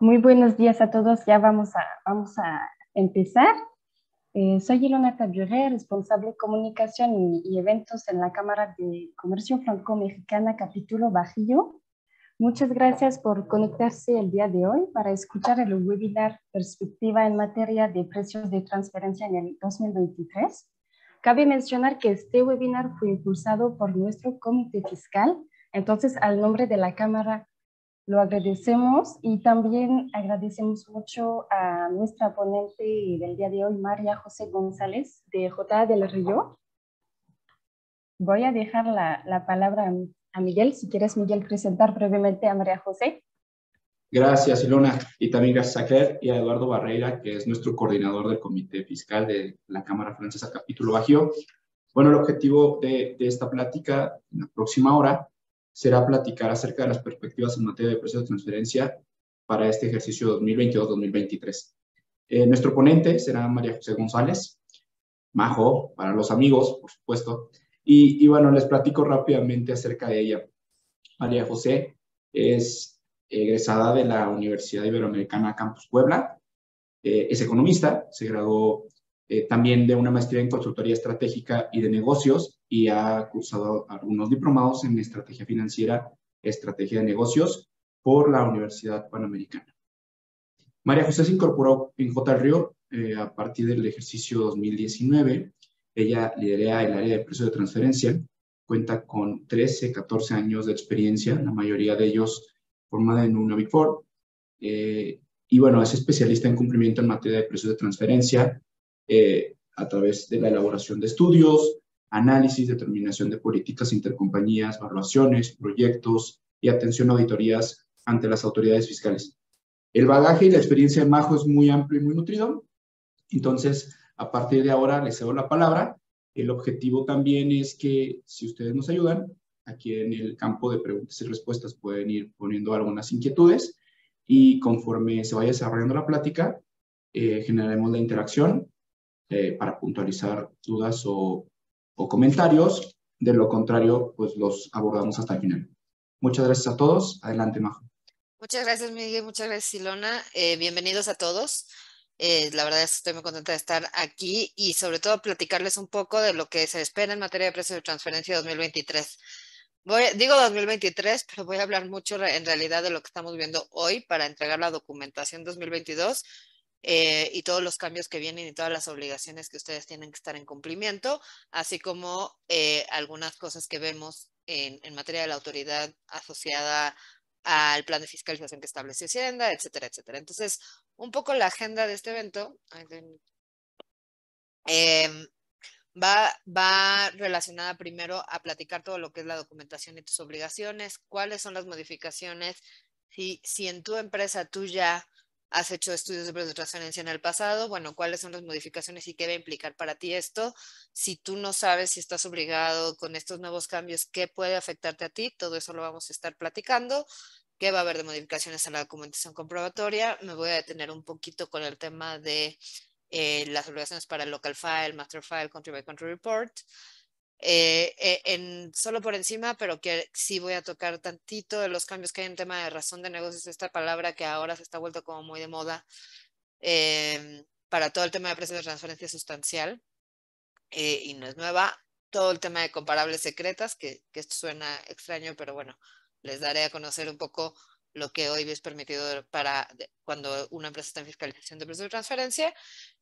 Muy buenos días a todos. Ya vamos a, vamos a empezar. Eh, soy Ilona Taburé, responsable de comunicación y, y, eventos en la Cámara de Comercio Franco-Mexicana, capítulo Bajillo. Muchas gracias por conectarse el día de hoy para escuchar el webinar Perspectiva en materia de precios de transferencia en el 2023. Cabe mencionar que este webinar fue impulsado por nuestro comité fiscal, entonces al nombre de la Cámara lo agradecemos y también agradecemos mucho a nuestra ponente del día de hoy, María José González de J. del Río. Voy a dejar la, palabra a Miguel, si quieres Miguel presentar brevemente a María José. Gracias, Ilona, y también gracias a Claire y a Eduardo Barreira, que es nuestro coordinador del Comité Fiscal de la Cámara Francesa Capítulo Bajío. Bueno, el objetivo de, de esta plática en la próxima hora será platicar acerca de las perspectivas en materia de precios de transferencia para este ejercicio 2022-2023. Eh, nuestro ponente será María José González, Majo, para los amigos, por supuesto. Y, bueno, les platico rápidamente acerca de ella. María José es egresada de la Universidad Iberoamericana Campus Puebla, eh, es economista, se graduó eh, también de una maestría en consultoría estratégica y de negocios y ha cursado algunos diplomados en estrategia financiera, estrategia de negocios por la Universidad Panamericana. María José se incorporó en JRIO eh, a partir del ejercicio 2019. Ella lidera el área de precios de transferencia, cuenta con 13, 14 años de experiencia, la mayoría de ellos formada en una Big Four. Eh, y bueno, es especialista en cumplimiento en materia de precios de transferencia eh, a través de la elaboración de estudios, análisis, determinación de políticas intercompañías, evaluaciones, proyectos y atención a auditorías ante las autoridades fiscales. El bagaje y la experiencia de Majo es muy amplio y muy nutrido. Entonces, a partir de ahora les cedo la palabra. El objetivo también es que si ustedes nos ayudan, aquí en el campo de preguntas y respuestas pueden ir poniendo algunas inquietudes y conforme se vaya desarrollando la plática, eh, generaremos la interacción eh, para puntualizar dudas o o comentarios. De lo contrario, pues los abordamos hasta el final. Muchas gracias a todos. Adelante, Majo. Muchas gracias, Miguel. Muchas gracias, Silona. Eh, bienvenidos a todos. Eh, la verdad es que estoy muy contenta de estar aquí y sobre todo platicarles un poco de lo que se espera en materia de precios de transferencia 2023. Voy, digo 2023, pero voy a hablar mucho en realidad de lo que estamos viendo hoy para entregar la documentación 2022 eh, y todos los cambios que vienen y todas las obligaciones que ustedes tienen que estar en cumplimiento, así como eh, algunas cosas que vemos en, materia de la autoridad asociada al plan de fiscalización que estableció Hacienda, etcétera, etcétera. Entonces, un poco la agenda de este evento em, va, va relacionada primero a platicar todo lo que es la documentación y tus obligaciones, cuáles son las modificaciones, si, si en tu empresa tuya has hecho estudios de transferencia en el pasado, bueno, cuáles son las modificaciones y qué va a implicar para ti esto. Si tú no sabes si estás obligado con estos nuevos cambios, qué puede afectarte a ti, todo eso lo vamos a estar platicando. ¿Qué va a haber de modificaciones a la documentación comprobatoria? Me voy a detener un poquito con el tema de eh, las obligaciones para el local file, master file, country by country report. Eh, eh, en, solo por encima, pero que sí voy a tocar tantito de los cambios que hay en tema de razón de negocios, esta palabra que ahora se está vuelto como muy de moda em, para todo el tema de precios de transferencia sustancial eh, y no es nueva, todo el tema de comparables secretas, que, que esto suena extraño, pero bueno, les daré a conocer un poco lo que hoy es permitido para cuando una empresa está en fiscalización de precios de transferencia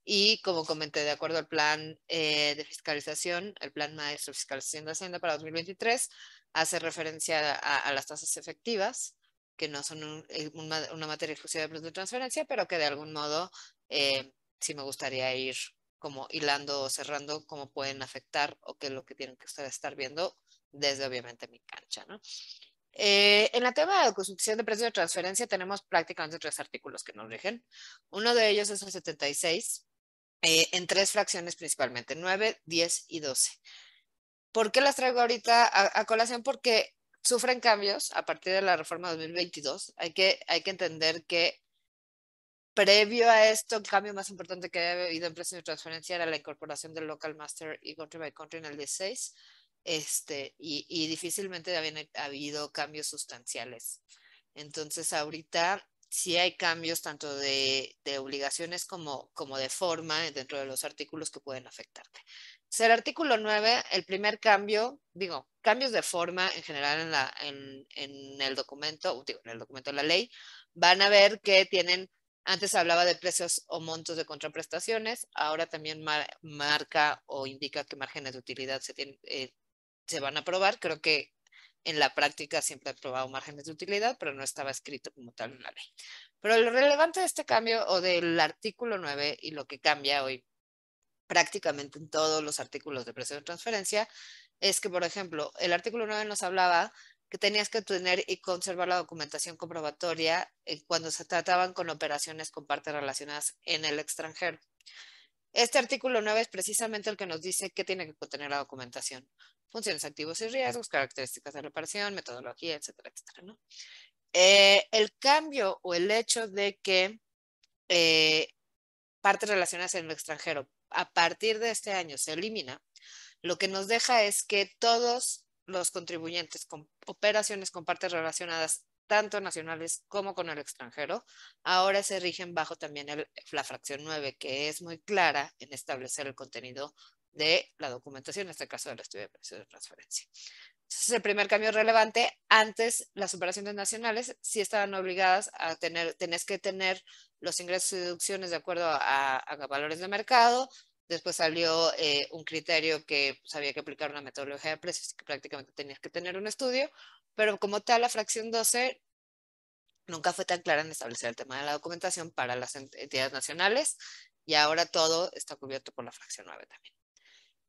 y como comenté, de acuerdo al plan eh, de fiscalización, el plan maestro de fiscalización de Hacienda para 2023 hace referencia a, las tasas efectivas, que no son eh, una materia exclusiva de precios de transferencia, pero que de algún modo eh, sí me gustaría ir como hilando o cerrando cómo pueden afectar o qué es lo que tienen que estar viendo desde obviamente mi cancha, ¿no? Eh, en la tema de constitución de precios de transferencia tenemos prácticamente tres artículos que nos rigen. Uno de ellos es el 76, eh, en tres fracciones principalmente, 9, 10 y 12. ¿Por qué las traigo ahorita a, colación? Porque sufren cambios a partir de la reforma 2022. Hay que, hay que entender que previo a esto, el cambio más importante que había habido en precios de transferencia era la incorporación del Local Master y Country by Country en el 16 este, y, y difícilmente habían habido cambios sustanciales. Entonces, ahorita sí hay cambios tanto de, de obligaciones como, como, de forma dentro de los artículos que pueden afectarte. El artículo 9, el primer cambio, digo, cambios de forma en general en, la, en, en el documento, digo, en el documento de la ley, van a ver que tienen, antes hablaba de precios o montos de contraprestaciones, ahora también marca o indica qué márgenes de utilidad se tienen, eh, se van a probar. Creo que en la práctica siempre ha probado márgenes de utilidad, pero no estaba escrito como tal en la ley. Pero lo relevante de este cambio o del artículo 9 y lo que cambia hoy prácticamente en todos los artículos de precio de transferencia es que, por ejemplo, el artículo 9 nos hablaba que tenías que tener y conservar la documentación comprobatoria eh, cuando se trataban con operaciones con partes relacionadas en el extranjero. Este artículo 9 es precisamente el que nos dice qué tiene que contener la documentación. Funciones, activos y riesgos, características de reparación, metodología, etcétera, etcétera. Eh, el cambio o el hecho de que eh, partes relacionadas en el extranjero a partir de este año se elimina, lo que nos deja es que todos los contribuyentes con operaciones con partes relacionadas tanto nacionales como con el extranjero, ahora se rigen bajo también la fracción 9, que es muy clara en establecer el contenido de la documentación, en este caso del estudio de precios de transferencia. Entonces, el primer cambio relevante, antes las operaciones nacionales sí estaban obligadas a tener, tenés que tener los ingresos y deducciones de acuerdo a, valores de mercado, Después salió eh, un criterio que sabía pues, había que aplicar una metodología de precios, que prácticamente tenías que tener un estudio pero como tal la fracción 12 nunca fue tan clara en establecer el tema de la documentación para las entidades nacionales y ahora todo está cubierto por la fracción 9 también.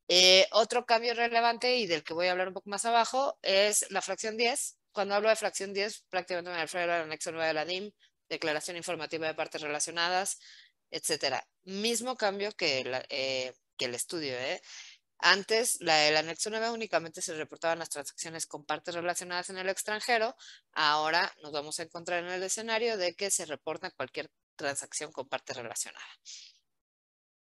Eh, otro cambio relevante y del que voy a hablar un poco más abajo es la fracción 10. Cuando hablo de fracción 10, prácticamente me refiero al anexo 9 de la DIM, declaración informativa de partes relacionadas, etcétera. Mismo cambio que, eh, que el estudio. ¿eh? Antes, la, el anexo 9 únicamente se reportaban las transacciones con partes relacionadas en el extranjero. Ahora nos vamos a encontrar en el escenario de que se reporta cualquier transacción con partes relacionadas.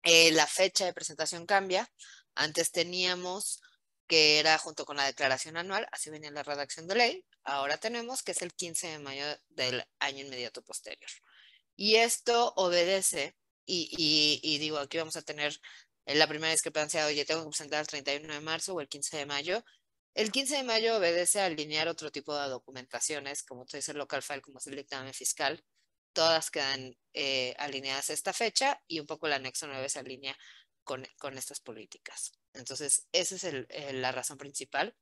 Eh, la fecha de presentación cambia. Antes teníamos que era junto con la declaración anual, así venía la redacción de ley. Ahora tenemos que es el 15 de mayo del año inmediato posterior. Y esto obedece, y, y digo, aquí vamos a tener la primera discrepancia, oye, tengo que presentar el 31 de marzo o el 15 de mayo. El 15 de mayo obedece a alinear otro tipo de documentaciones, como tú dices, local file, como es el dictamen fiscal. Todas quedan eh, alineadas a esta fecha y un poco el anexo 9 se alinea con, con estas políticas. Entonces, esa es la razón principal.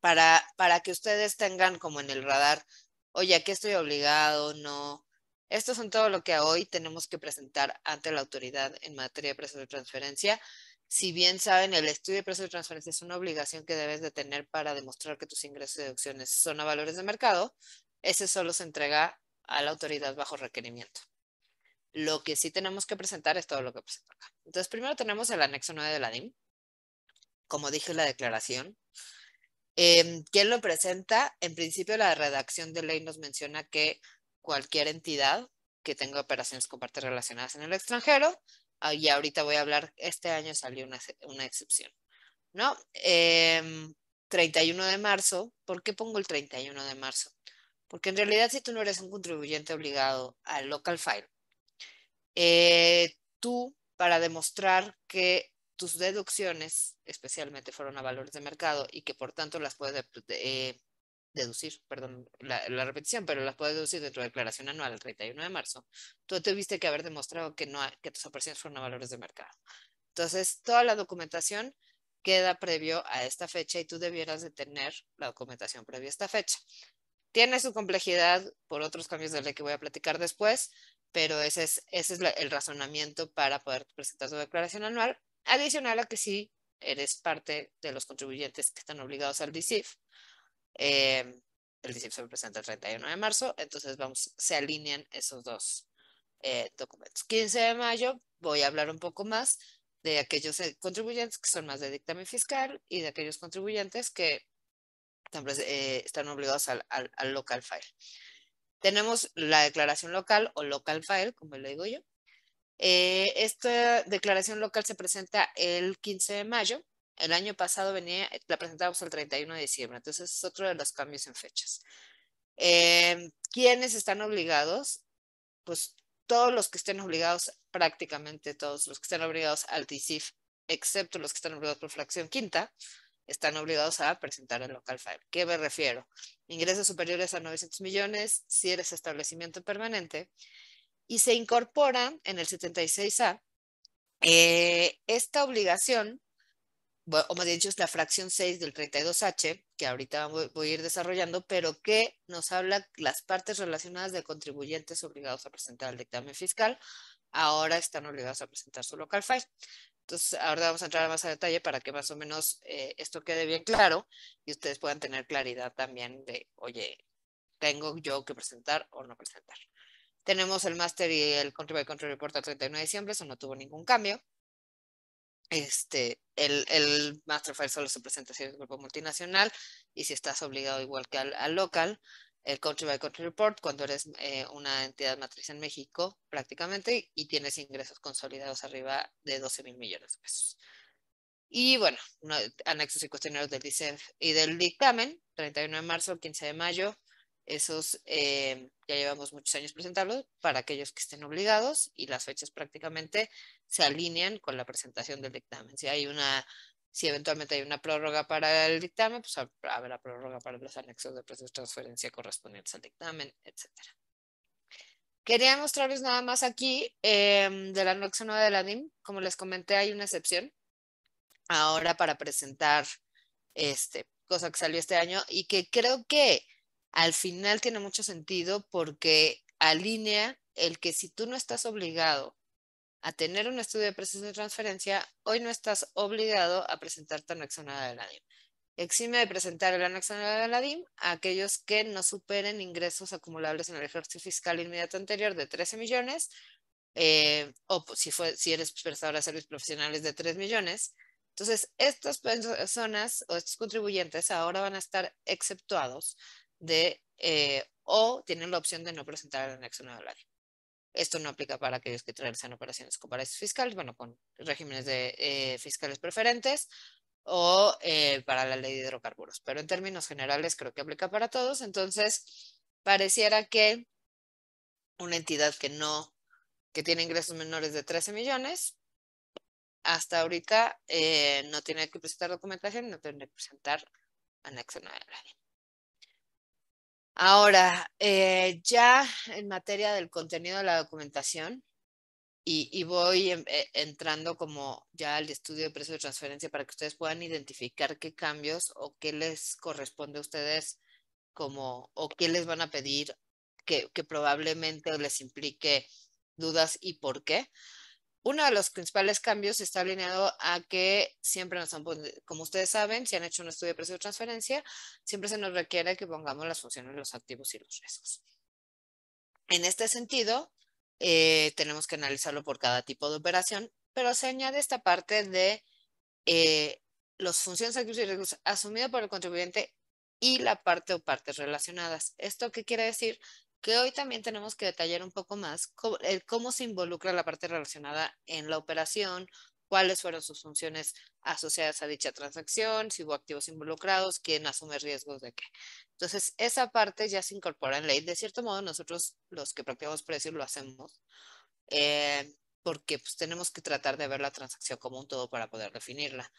Para, para que ustedes tengan como en el radar, oye, aquí estoy obligado? No, estos son todo lo que hoy tenemos que presentar ante la autoridad en materia de precios de transferencia. Si bien saben, el estudio de precios de transferencia es una obligación que debes de tener para demostrar que tus ingresos y deducciones son a valores de mercado. Ese solo se entrega a la autoridad bajo requerimiento. Lo que sí tenemos que presentar es todo lo que presento acá. Entonces, primero tenemos el anexo 9 de la DIM. Como dije, en la declaración. Em, ¿Quién lo presenta? En principio, la redacción de ley nos menciona que cualquier entidad que tenga operaciones con partes relacionadas en el extranjero. Ah, y ahorita voy a hablar, este año salió una, excepción, ¿no? 31 em, de marzo, ¿por qué pongo el 31 de marzo? Porque en realidad si tú no eres un contribuyente obligado al local file, eh, tú para demostrar que tus deducciones especialmente fueron a valores de mercado y que por tanto las puedes eh, deducir, perdón, la, repetición, pero las puedes deducir de tu declaración anual el 31 de marzo, tú tuviste que haber demostrado que, no, que tus operaciones fueron a valores de mercado. Entonces, toda la documentación queda previo a esta fecha y tú debieras de tener la documentación previa a esta fecha. Tiene su complejidad por otros cambios de ley que voy a platicar después, pero ese es, ese es el razonamiento para poder presentar tu declaración anual, adicional a que sí eres parte de los contribuyentes que están obligados al DCIF eh, el diciembre se presenta el 31 de marzo, entonces vamos, se alinean esos dos eh, documentos. 15 de mayo voy a hablar un poco más de aquellos eh, contribuyentes que son más de dictamen fiscal y de aquellos contribuyentes que están obligados al, local file. Tenemos la declaración local o local file, como le digo yo. esta declaración local se presenta el 15 de mayo el año pasado venía, la presentábamos el 31 de diciembre, entonces es otro de los cambios en fechas. Em, ¿Quiénes están obligados? Pues todos los que estén obligados, prácticamente todos los que estén obligados al TICIF, excepto los que están obligados por fracción quinta, están obligados a presentar el local file. ¿Qué me refiero? Ingresos superiores a 900 millones, si eres establecimiento permanente, y se incorporan en el 76A eh, esta obligación o más dicho es la fracción 6 del 32H, que ahorita voy a ir desarrollando, pero que nos habla las partes relacionadas de contribuyentes obligados a presentar el dictamen fiscal, ahora están obligados a presentar su local file. Entonces, ahora vamos a entrar más a detalle para que más o menos eh, esto quede bien claro y ustedes puedan tener claridad también de, oye, ¿tengo yo que presentar o no presentar? Tenemos el master y el Country by Country Report al 31 de diciembre, eso no tuvo ningún cambio. Este, el, el Masterfile solo se presenta si eres grupo multinacional y si estás obligado igual que al, al local. El Country by Country Report, cuando eres eh, una entidad matriz en México prácticamente y tienes ingresos consolidados arriba de 12 mil millones de pesos. Y bueno, anexos y cuestionarios del DICEF y del dictamen, 31 de marzo, 15 de mayo, esos eh, ya llevamos muchos años presentarlos para aquellos que estén obligados y las fechas prácticamente se alinean con la presentación del dictamen. Si hay una, si eventualmente hay una prórroga para el dictamen, pues habrá prórroga para los anexos de precios de transferencia correspondientes al dictamen, etcétera. Quería mostrarles nada más aquí eh, em, la anexo 9 de la DIM. Como les comenté, hay una excepción ahora para presentar este, cosa que salió este año y que creo que al final tiene mucho sentido porque alinea el que si tú no estás obligado a tener un estudio de precios de transferencia, hoy no estás obligado a presentar tu anexo de la DIM. Exime de presentar el anexo de la DIM a aquellos que no superen ingresos acumulables en el ejercicio fiscal inmediato anterior de 13 millones, eh, o pues, si, fue, si eres prestador de servicios profesionales de 3 millones. Entonces, estas personas o estos contribuyentes ahora van a estar exceptuados de eh, o tienen la opción de no presentar el anexo 9 al área. Esto no aplica para aquellos que realizan operaciones con paraísos fiscales, bueno, con regímenes de, eh, fiscales preferentes o eh, para la ley de hidrocarburos. Pero en términos generales creo que aplica para todos. Entonces, pareciera que una entidad que no, que tiene ingresos menores de 13 millones, hasta ahorita no tiene que presentar documentación, no tiene que presentar anexo 9 al Ahora, eh, ya en materia del contenido de la documentación, y, voy eh, entrando como ya al estudio de precio de transferencia para que ustedes puedan identificar qué cambios o qué les corresponde a ustedes como o qué les van a pedir que probablemente les implique dudas y por qué. Uno de los principales cambios está alineado a que siempre nos han, como ustedes saben, si han hecho un estudio de precio de transferencia, siempre se nos requiere que pongamos las funciones, los activos y los riesgos. En este sentido, eh, tenemos que analizarlo por cada tipo de operación, pero se añade esta parte de eh, los funciones, activos y riesgos asumidos por el contribuyente y la parte o partes relacionadas. ¿Esto qué quiere decir? que hoy también tenemos que detallar un poco más cómo, cómo se involucra la parte relacionada en la operación, cuáles fueron sus funciones asociadas a dicha transacción, si hubo activos involucrados, quién asume riesgos de qué. Entonces, esa parte ya se incorpora en ley. De cierto modo, nosotros los que practicamos precios, lo hacemos, eh, porque pues, tenemos que tratar de ver la transacción como un todo para poder definirla.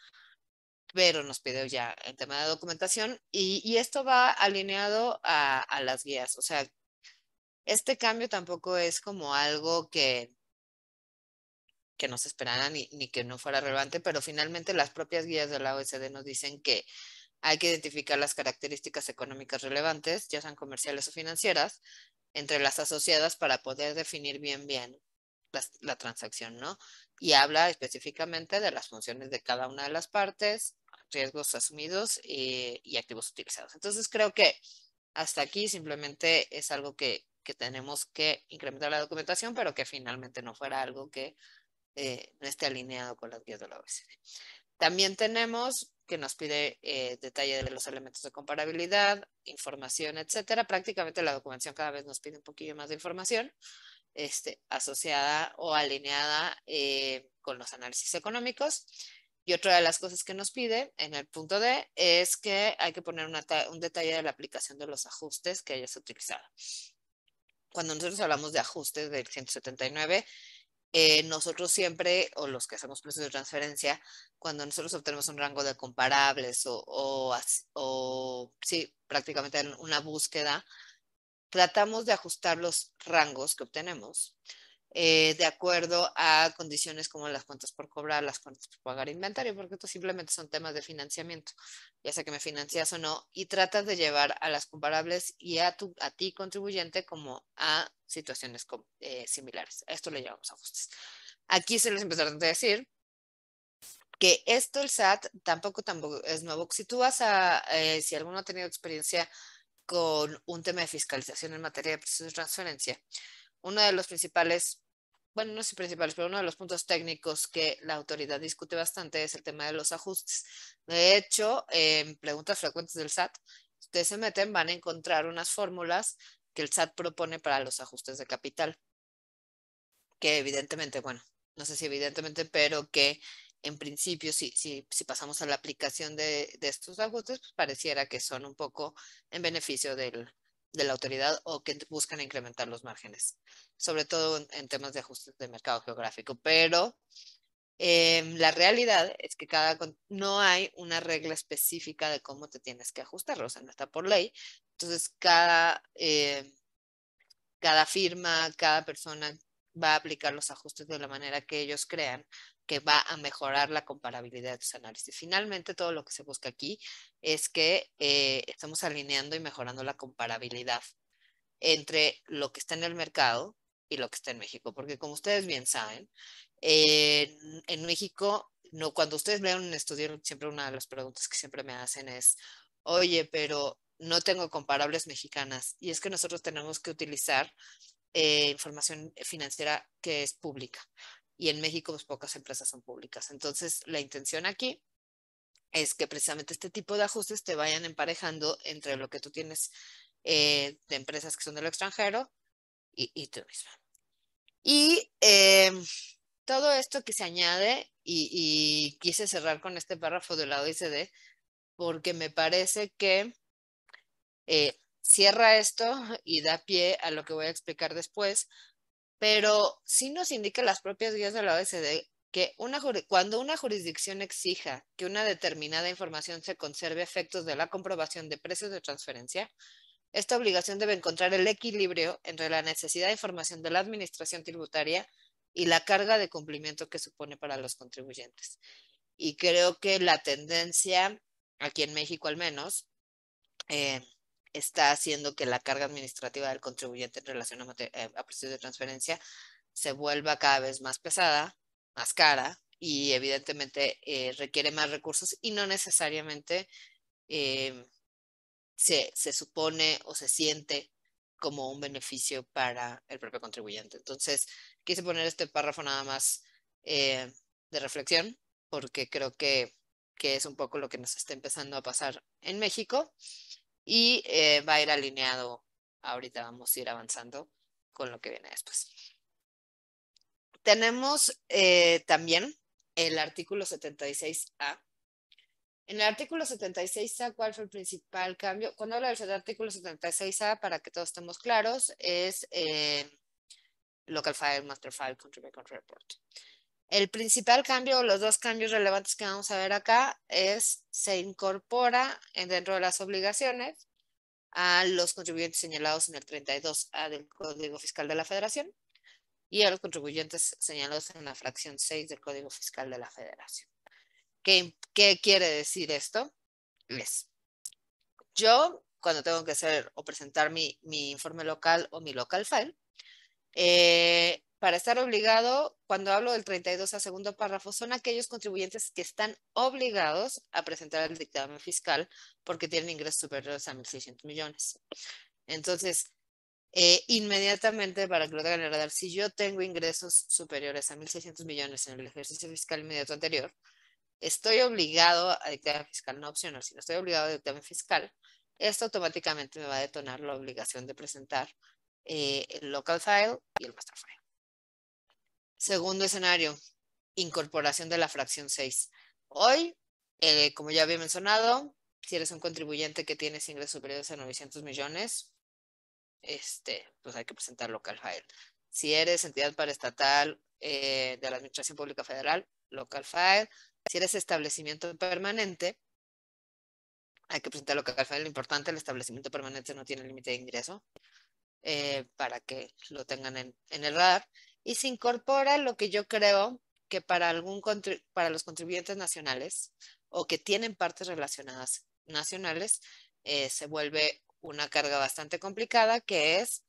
Pero nos pide ya el tema de documentación y, esto va alineado a, a las guías. O sea, este cambio tampoco es como algo que, no se esperara ni, que no fuera relevante, pero finalmente las propias guías de la OECD nos dicen que hay que identificar las características económicas relevantes, ya sean comerciales o financieras, entre las asociadas para poder definir bien bien la, transacción, ¿no? Y habla específicamente de las funciones de cada una de las partes, riesgos asumidos eh, y activos utilizados. Entonces creo que hasta aquí simplemente es algo que, que tenemos que incrementar la documentación, pero que finalmente no fuera algo que eh, no esté alineado con las guías de la OECD. También tenemos que nos pide eh, detalle de los elementos de comparabilidad, información, etcétera. Prácticamente la documentación cada vez nos pide un poquillo más de información este, asociada o alineada eh, con los análisis económicos. Y otra de las cosas que nos pide en el punto D es que hay que poner un detalle de la aplicación de los ajustes que hayas utilizado cuando nosotros hablamos de ajustes del 179, eh, nosotros siempre, o los que hacemos precios de transferencia, cuando nosotros obtenemos un rango de comparables o, o, o sí, prácticamente una búsqueda, tratamos de ajustar los rangos que obtenemos eh, de acuerdo a condiciones como las cuentas por cobrar, las cuentas por pagar inventario, porque esto simplemente son temas de financiamiento, ya sea que me financias o no, y tratas de llevar a las comparables y a, tu, a ti contribuyente como a situaciones eh, similares. A esto le llamamos ajustes. Aquí se les empezó a decir que esto el SAT tampoco, tampoco es nuevo. Si tú vas a, eh, si alguno ha tenido experiencia con un tema de fiscalización en materia de precios de transferencia, uno de los principales bueno, no sé principales, pero uno de los puntos técnicos que la autoridad discute bastante es el tema de los ajustes. De hecho, en preguntas frecuentes del SAT, ustedes se meten, van a encontrar unas fórmulas que el SAT propone para los ajustes de capital, que evidentemente, bueno, no sé si evidentemente, pero que en principio, si, pasamos a la aplicación de, de estos ajustes, pues pareciera que son un poco en beneficio del, de la autoridad o que buscan incrementar los márgenes, sobre todo en, temas de ajustes de mercado geográfico. Pero em, la realidad es que cada, no hay una regla específica de cómo te tienes que ajustar, o sea, no está por ley. Entonces, cada, em, cada firma, cada persona va a aplicar los ajustes de la manera que ellos crean que va a mejorar la comparabilidad de tus análisis. Finalmente, todo lo que se busca aquí es que eh, estamos alineando y mejorando la comparabilidad entre lo que está en el mercado y lo que está en México, porque como ustedes bien saben, en, México, no, cuando ustedes vean un estudio, siempre una de las preguntas que siempre me hacen es, oye, pero no tengo comparables mexicanas, y es que nosotros tenemos que utilizar eh, información financiera que es pública y en México pues, pocas empresas son públicas. Entonces, la intención aquí es que precisamente este tipo de ajustes te vayan emparejando entre lo que tú tienes eh, de empresas que son del extranjero y, y tú misma. Y em, todo esto que se añade, y, quise cerrar con este párrafo del la ICD porque me parece que eh, cierra esto y da pie a lo que voy a explicar después, pero sí nos indica las propias guías de la OECD que cuando una jurisdicción exija que una determinada información se conserve a efectos de la comprobación de precios de transferencia, esta obligación debe encontrar el equilibrio entre la necesidad de información de la administración tributaria y la carga de cumplimiento que supone para los contribuyentes. Y creo que la tendencia, aquí en México al menos, eh, está haciendo que la carga administrativa del contribuyente en relación a, eh, a precios de transferencia se vuelva cada vez más pesada, más cara y evidentemente eh, requiere más recursos y no necesariamente em, se, supone o se siente como un beneficio para el propio contribuyente. Entonces, quise poner este párrafo nada más eh, de reflexión porque creo que, que es un poco lo que nos está empezando a pasar en México y eh, va a ir alineado. Ahorita vamos a ir avanzando con lo que viene después. Tenemos eh, también el artículo 76A. En el artículo 76A, ¿cuál fue el principal cambio? Cuando hablo del artículo 76A, para que todos estemos claros, es eh, Local File, Master File, Country by Country Report. El principal cambio, los dos cambios relevantes que vamos a ver acá, es se incorpora eh, dentro de las obligaciones a los contribuyentes señalados en el 32A del Código Fiscal de la Federación y a los contribuyentes señalados en la fracción 6 del Código Fiscal de la Federación. ¿Qué, quiere decir esto? les yo, cuando tengo que hacer o presentar mi, informe local o mi local file, eh, para estar obligado, cuando hablo del 32 a segundo párrafo, son aquellos contribuyentes que están obligados a presentar el dictamen fiscal porque tienen ingresos superiores a 1.600 millones. Entonces, eh, inmediatamente, para que lo tengan en radar, si yo tengo ingresos superiores a 1.600 millones en el ejercicio fiscal inmediato anterior, estoy obligado a dictamen fiscal, no opcional, Si no estoy obligado a dictamen fiscal, esto automáticamente me va a detonar la obligación de presentar eh, el local file y el master file. Segundo escenario, incorporación de la fracción 6. Hoy, eh, como ya había mencionado, si eres un contribuyente que tienes ingresos superiores a 900 millones, este, pues hay que presentar local file. Si eres entidad paraestatal eh, de la Administración Pública Federal, local file. Si eres establecimiento permanente, hay que presentar local file. Lo importante, el establecimiento permanente no tiene límite de ingreso eh, para que lo tengan en, en el radar y se incorpora lo que yo creo que para, algún, para los contribuyentes nacionales o que tienen partes relacionadas nacionales, eh, se vuelve una carga bastante complicada, que es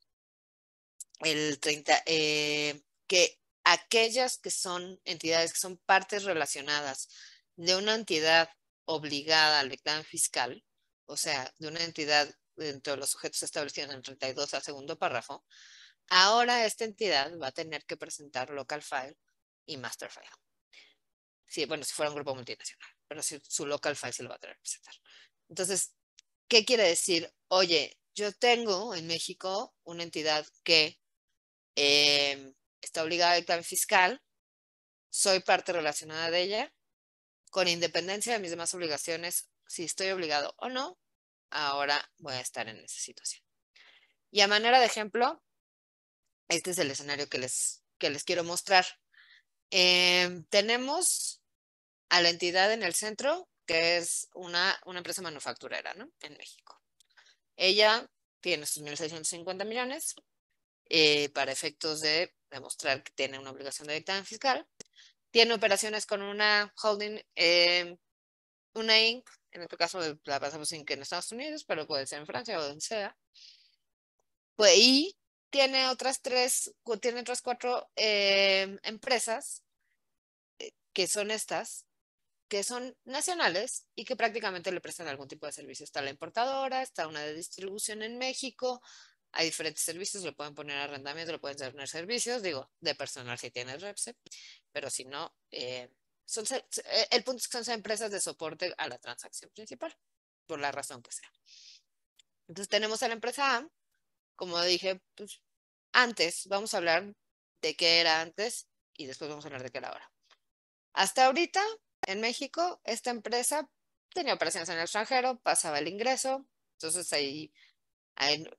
el 30, eh, que aquellas que son entidades, que son partes relacionadas de una entidad obligada al dictamen fiscal, o sea, de una entidad dentro de los sujetos establecidos en el 32 al segundo párrafo, Ahora esta entidad va a tener que presentar local file y master file. Sí, bueno, si fuera un grupo multinacional, pero si su local file se lo va a tener que presentar. Entonces, ¿qué quiere decir? Oye, yo tengo en México una entidad que em, está obligada a dictamen fiscal, soy parte relacionada de ella, con independencia de mis demás obligaciones, si estoy obligado o no, ahora voy a estar en esa situación. Y a manera de ejemplo, este es el escenario que les, que les quiero mostrar. Em, tenemos a la entidad en el centro, que es una, una empresa manufacturera ¿no? en México. Ella tiene sus 1.650 millones eh, para efectos de demostrar que tiene una obligación de dictamen fiscal. Tiene operaciones con una holding, em, una Inc., en este caso la pasamos Inc. en Estados Unidos, pero puede ser en Francia o donde sea. Pues, y tiene otras tres, tiene otras cuatro eh, empresas eh, que son estas, que son nacionales y que prácticamente le prestan algún tipo de servicio. Está la importadora, está una de distribución en México, hay diferentes servicios, le pueden poner arrendamiento, le pueden tener servicios, digo, de personal si tiene REPSE, pero si no, eh, son, el punto es que son empresas de soporte a la transacción principal, por la razón que sea. Entonces tenemos a la empresa A, como dije pues, antes, vamos a hablar de qué era antes y después vamos a hablar de qué era ahora. Hasta ahorita, en México, esta empresa tenía operaciones en el extranjero, pasaba el ingreso, entonces ahí,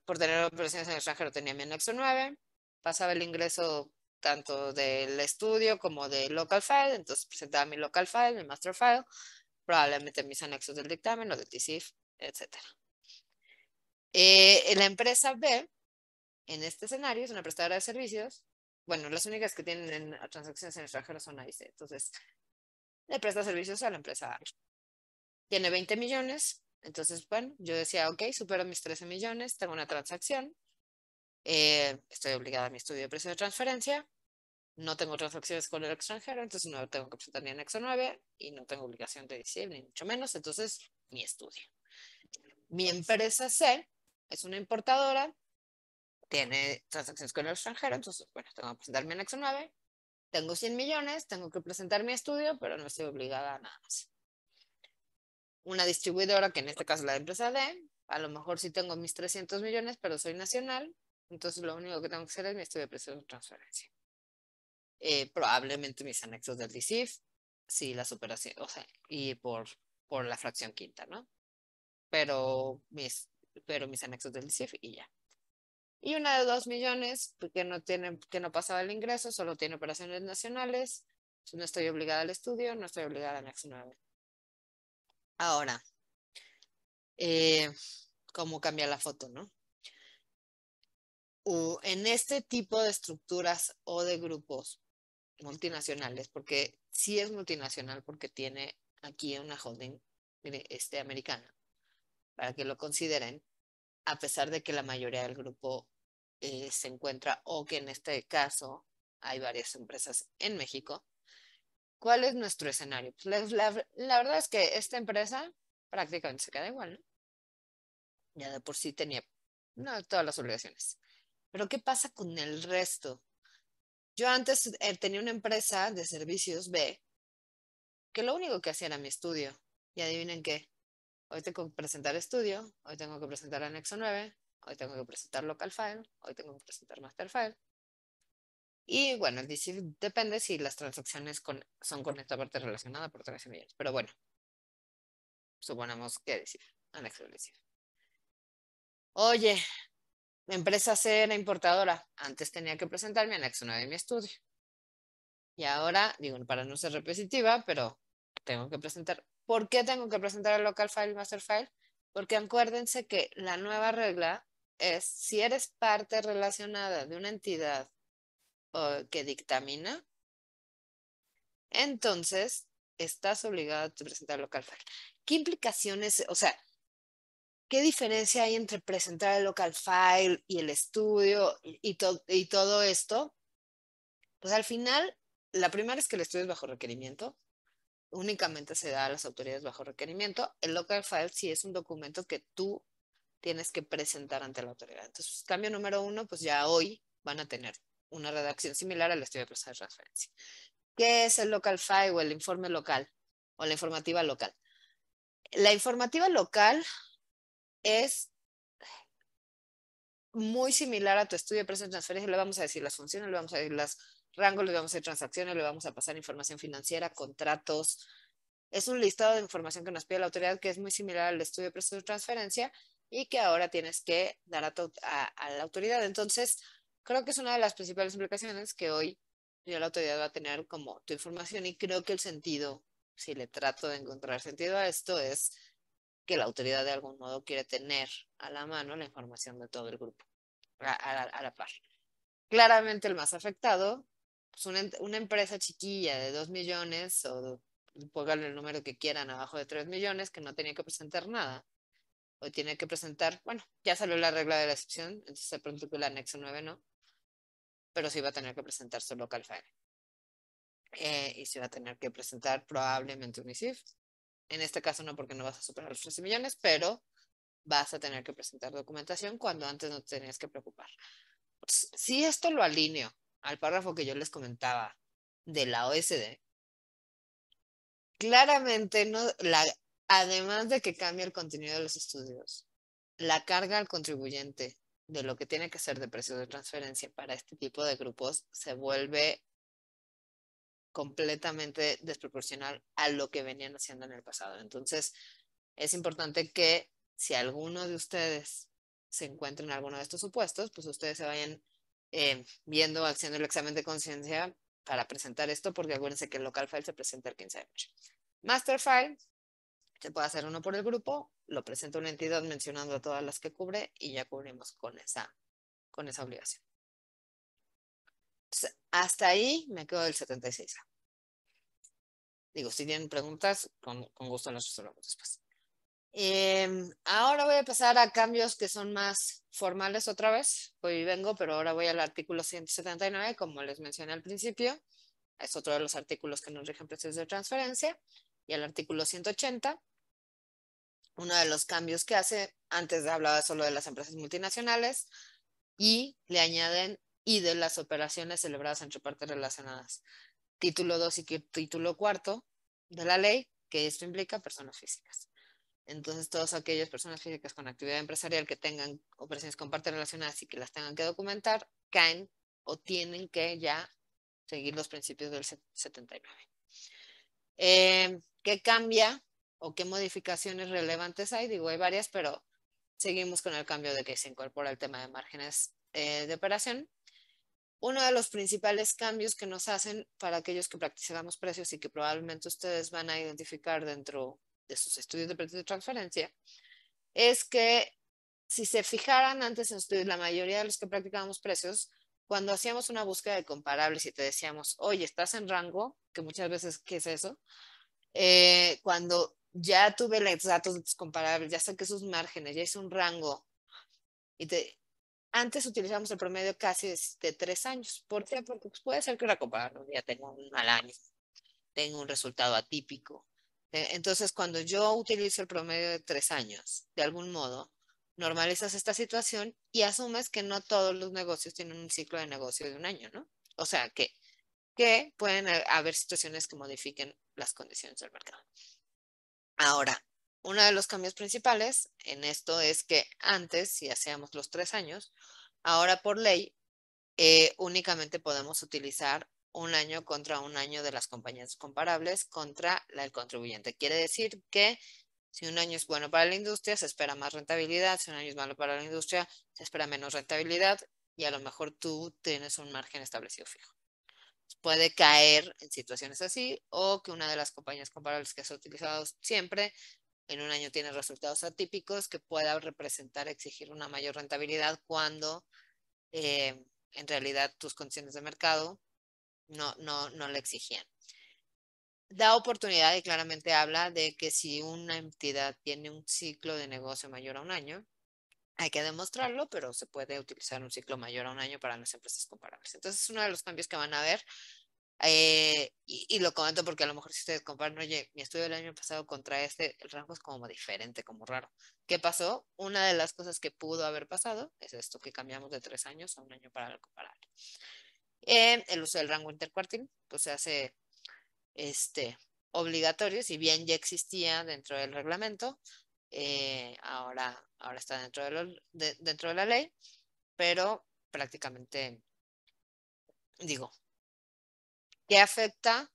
por tener operaciones en el extranjero tenía mi anexo 9, pasaba el ingreso tanto del estudio como del local file, entonces presentaba mi local file, mi master file, probablemente mis anexos del dictamen o del TCIF, etcétera. Eh, la empresa B, en este escenario, es una prestadora de servicios. Bueno, las únicas que tienen transacciones en extranjero son C. Entonces, le presta servicios a la empresa A. Tiene 20 millones. Entonces, bueno, yo decía, ok, supero mis 13 millones, tengo una transacción. Eh, estoy obligada a mi estudio de precio de transferencia. No tengo transacciones con el extranjero, entonces no tengo que presentar ni anexo 9 y no tengo obligación de decir, ni mucho menos. Entonces, mi estudio. Mi pues empresa C es una importadora, tiene transacciones con el extranjero, entonces, bueno, tengo que presentar mi anexo 9, tengo 100 millones, tengo que presentar mi estudio, pero no estoy obligada a nada más. Una distribuidora, que en este caso es la empresa D, a lo mejor sí tengo mis 300 millones, pero soy nacional, entonces lo único que tengo que hacer es mi estudio de precios de transferencia. Eh, probablemente mis anexos del DCIF, si las operaciones, o sea, y por, por la fracción quinta, ¿no? Pero mis pero mis anexos del CIF y ya. Y una de 2 millones pues, que no, tiene, que no pasaba el ingreso, solo tiene operaciones nacionales, no estoy obligada al estudio, no estoy obligada a anexo 9. Ahora, eh, ¿cómo cambia la foto, no? O en este tipo de estructuras o de grupos multinacionales, porque sí es multinacional porque tiene aquí una holding este, americana para que lo consideren, a pesar de que la mayoría del grupo eh, se encuentra o que en este caso hay varias empresas en México. ¿Cuál es nuestro escenario? Pues, la, verdad es que esta empresa prácticamente se queda igual, ¿no? Ya de por sí tenía todas las obligaciones. Pero ¿qué pasa con el resto? Yo antes eh, tenía una empresa de servicios B que lo único que hacía era mi estudio. Y adivinen qué, Hoy tengo que presentar estudio, hoy tengo que presentar anexo 9, hoy tengo que presentar local file, hoy tengo que presentar master file. Y bueno, el depende si las transacciones son con esta parte relacionada por transacciones. Pero bueno, suponemos que decir, anexo decir. Oye, mi empresa C era importadora. Antes tenía que presentar mi anexo 9 de mi estudio. Y ahora, digo, para no ser repetitiva, pero tengo que presentar ¿Por qué tengo que presentar el local file y master file? Porque acuérdense que la nueva regla es si eres parte relacionada de una entidad o que dictamina, entonces estás obligado a presentar local file. ¿Qué implicaciones, o sea, qué diferencia hay entre presentar el local file y el estudio y todo esto? Pues al final, la primera es que el estudio es bajo requerimiento, únicamente se da a las autoridades bajo requerimiento. El local file sí es un documento que tú tienes que presentar ante la autoridad. Entonces, cambio número uno, pues ya hoy van a tener una redacción similar al estudio de proceso de transferencia. ¿Qué es el local file o el informe local o la informativa local? La informativa local es muy similar a tu estudio de precios de transferencia. Le vamos a decir las funciones, le vamos a decir las rango le vamos a hacer transacciones, le vamos a pasar información financiera, contratos. Es un listado de información que nos pide la autoridad que es muy similar al estudio de precios de transferencia y que ahora tienes que dar a, a, la autoridad. Entonces, creo que es una de las principales implicaciones que hoy ya la autoridad va a tener como tu información y creo que el sentido, si le trato de encontrar sentido a esto, es que la autoridad de algún modo quiere tener a la mano la información de todo el grupo, a, a la par. Claramente el más afectado pues, una, empresa chiquilla de 2 millones o pónganle el número que quieran abajo de 3 millones que no tenía que presentar nada o tiene que presentar, bueno, ya salió la regla de la excepción, entonces pronto que el anexo 9 no, pero sí va a tener que presentar solo file eh, y sí va a tener que presentar probablemente un En este caso no porque no vas a superar los 13 millones, pero vas a tener que presentar documentación cuando antes no tenías que preocupar. Si pues, esto lo alineo al párrafo que yo les comentaba de la OSD, claramente no, la, además de que cambia el contenido de los estudios, la carga al contribuyente de lo que tiene que ser de precios de transferencia para este tipo de grupos se vuelve completamente desproporcional a lo que venían haciendo en el pasado. Entonces, es importante que si alguno de ustedes se encuentra en alguno de estos supuestos, pues ustedes se vayan eh, viendo, haciendo el examen de conciencia para presentar esto, porque acuérdense que el local file se presenta el 15 de mayo. Master file, se puede hacer uno por el grupo, lo presenta una entidad mencionando a todas las que cubre y ya cubrimos con esa, con esa obligación. hasta ahí me quedo del 76A. Digo, si tienen preguntas, con, con gusto las resolvemos después. Em, ahora voy a pasar a cambios que son más formales otra vez. Hoy vengo, pero ahora voy al artículo 179, como les mencioné al principio. Es otro de los artículos que nos rigen precios de transferencia. Y al artículo 180, uno de los cambios que hace, antes hablaba solo de las empresas multinacionales, y le añaden y de las operaciones celebradas entre partes relacionadas. Título 2 y título 4 de la ley, que esto implica personas físicas. Entonces, todas aquellas personas físicas con actividad empresarial que tengan operaciones con partes relacionadas y que las tengan que documentar, caen o tienen que ya seguir los principios del 79. Em, ¿Qué cambia o qué modificaciones relevantes hay? Digo, hay varias, pero seguimos con el cambio de que se incorpora el tema de márgenes eh, de operación. Uno de los principales cambios que nos hacen para aquellos que practicamos precios y que probablemente ustedes van a identificar dentro de sus estudios de precios de transferencia, es que si se fijaran antes en estudios, la mayoría de los que practicábamos precios, cuando hacíamos una búsqueda de comparables y te decíamos, oye, estás en rango, que muchas veces, ¿qué es eso? Eh, cuando ya tuve los datos de tus comparables, ya saqué sus márgenes, ya hice un rango, y antes utilizábamos el promedio casi de, tres años. ¿Por qué? Porque pues, puede ser que la comparable ya tengo un mal año, tengo un resultado atípico, eh, entonces, cuando yo utilizo el promedio de tres años, de algún modo, normalizas esta situación y asumes que no todos los negocios tienen un ciclo de negocio de un año, ¿no? O sea, que, que pueden haber situaciones que modifiquen las condiciones del mercado. Ahora, uno de los cambios principales en esto es que antes, si hacíamos los tres años, ahora por ley eh, únicamente podemos utilizar un año contra un año de las compañías comparables contra la del contribuyente. Quiere decir que si un año es bueno para la industria, se espera más rentabilidad, si un año es malo para la industria, se espera menos rentabilidad y a lo mejor tú tienes un margen establecido fijo. Puede caer en situaciones así o que una de las compañías comparables que has utilizado siempre en un año tiene resultados atípicos que pueda representar exigir una mayor rentabilidad cuando eh, en realidad tus condiciones de mercado no, no, no le exigían. Da oportunidad y claramente habla de que si una entidad tiene un ciclo de negocio mayor a un año, hay que demostrarlo, pero se puede utilizar un ciclo mayor a un año para las empresas comparables. Entonces, es uno de los cambios que van a ver. Eh, y, lo comento porque a lo mejor si ustedes comparan, oye, mi estudio del año pasado contra este, el rango es como diferente, como raro. ¿Qué pasó? Una de las cosas que pudo haber pasado es esto, que cambiamos de tres años a un año para comparar el uso del rango intercuartil pues, se hace este, obligatorio, si bien ya existía dentro del reglamento, eh, ahora, ahora está dentro de, dentro de la ley, pero prácticamente, digo, ¿qué afecta?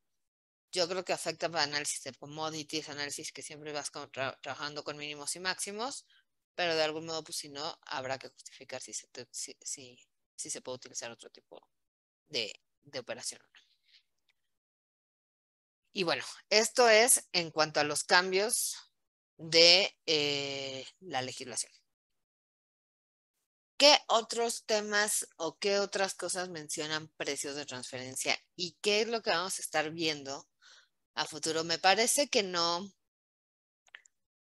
Yo creo que afecta para análisis de commodities, análisis que siempre vas trabajando con mínimos y máximos, pero de algún modo, pues si no, habrá que justificar si se, si se puede utilizar otro tipo de, operación. Y bueno, esto es en cuanto a los cambios de eh, la legislación. ¿Qué otros temas o qué otras cosas mencionan precios de transferencia y qué es lo que vamos a estar viendo a futuro? Me parece que no,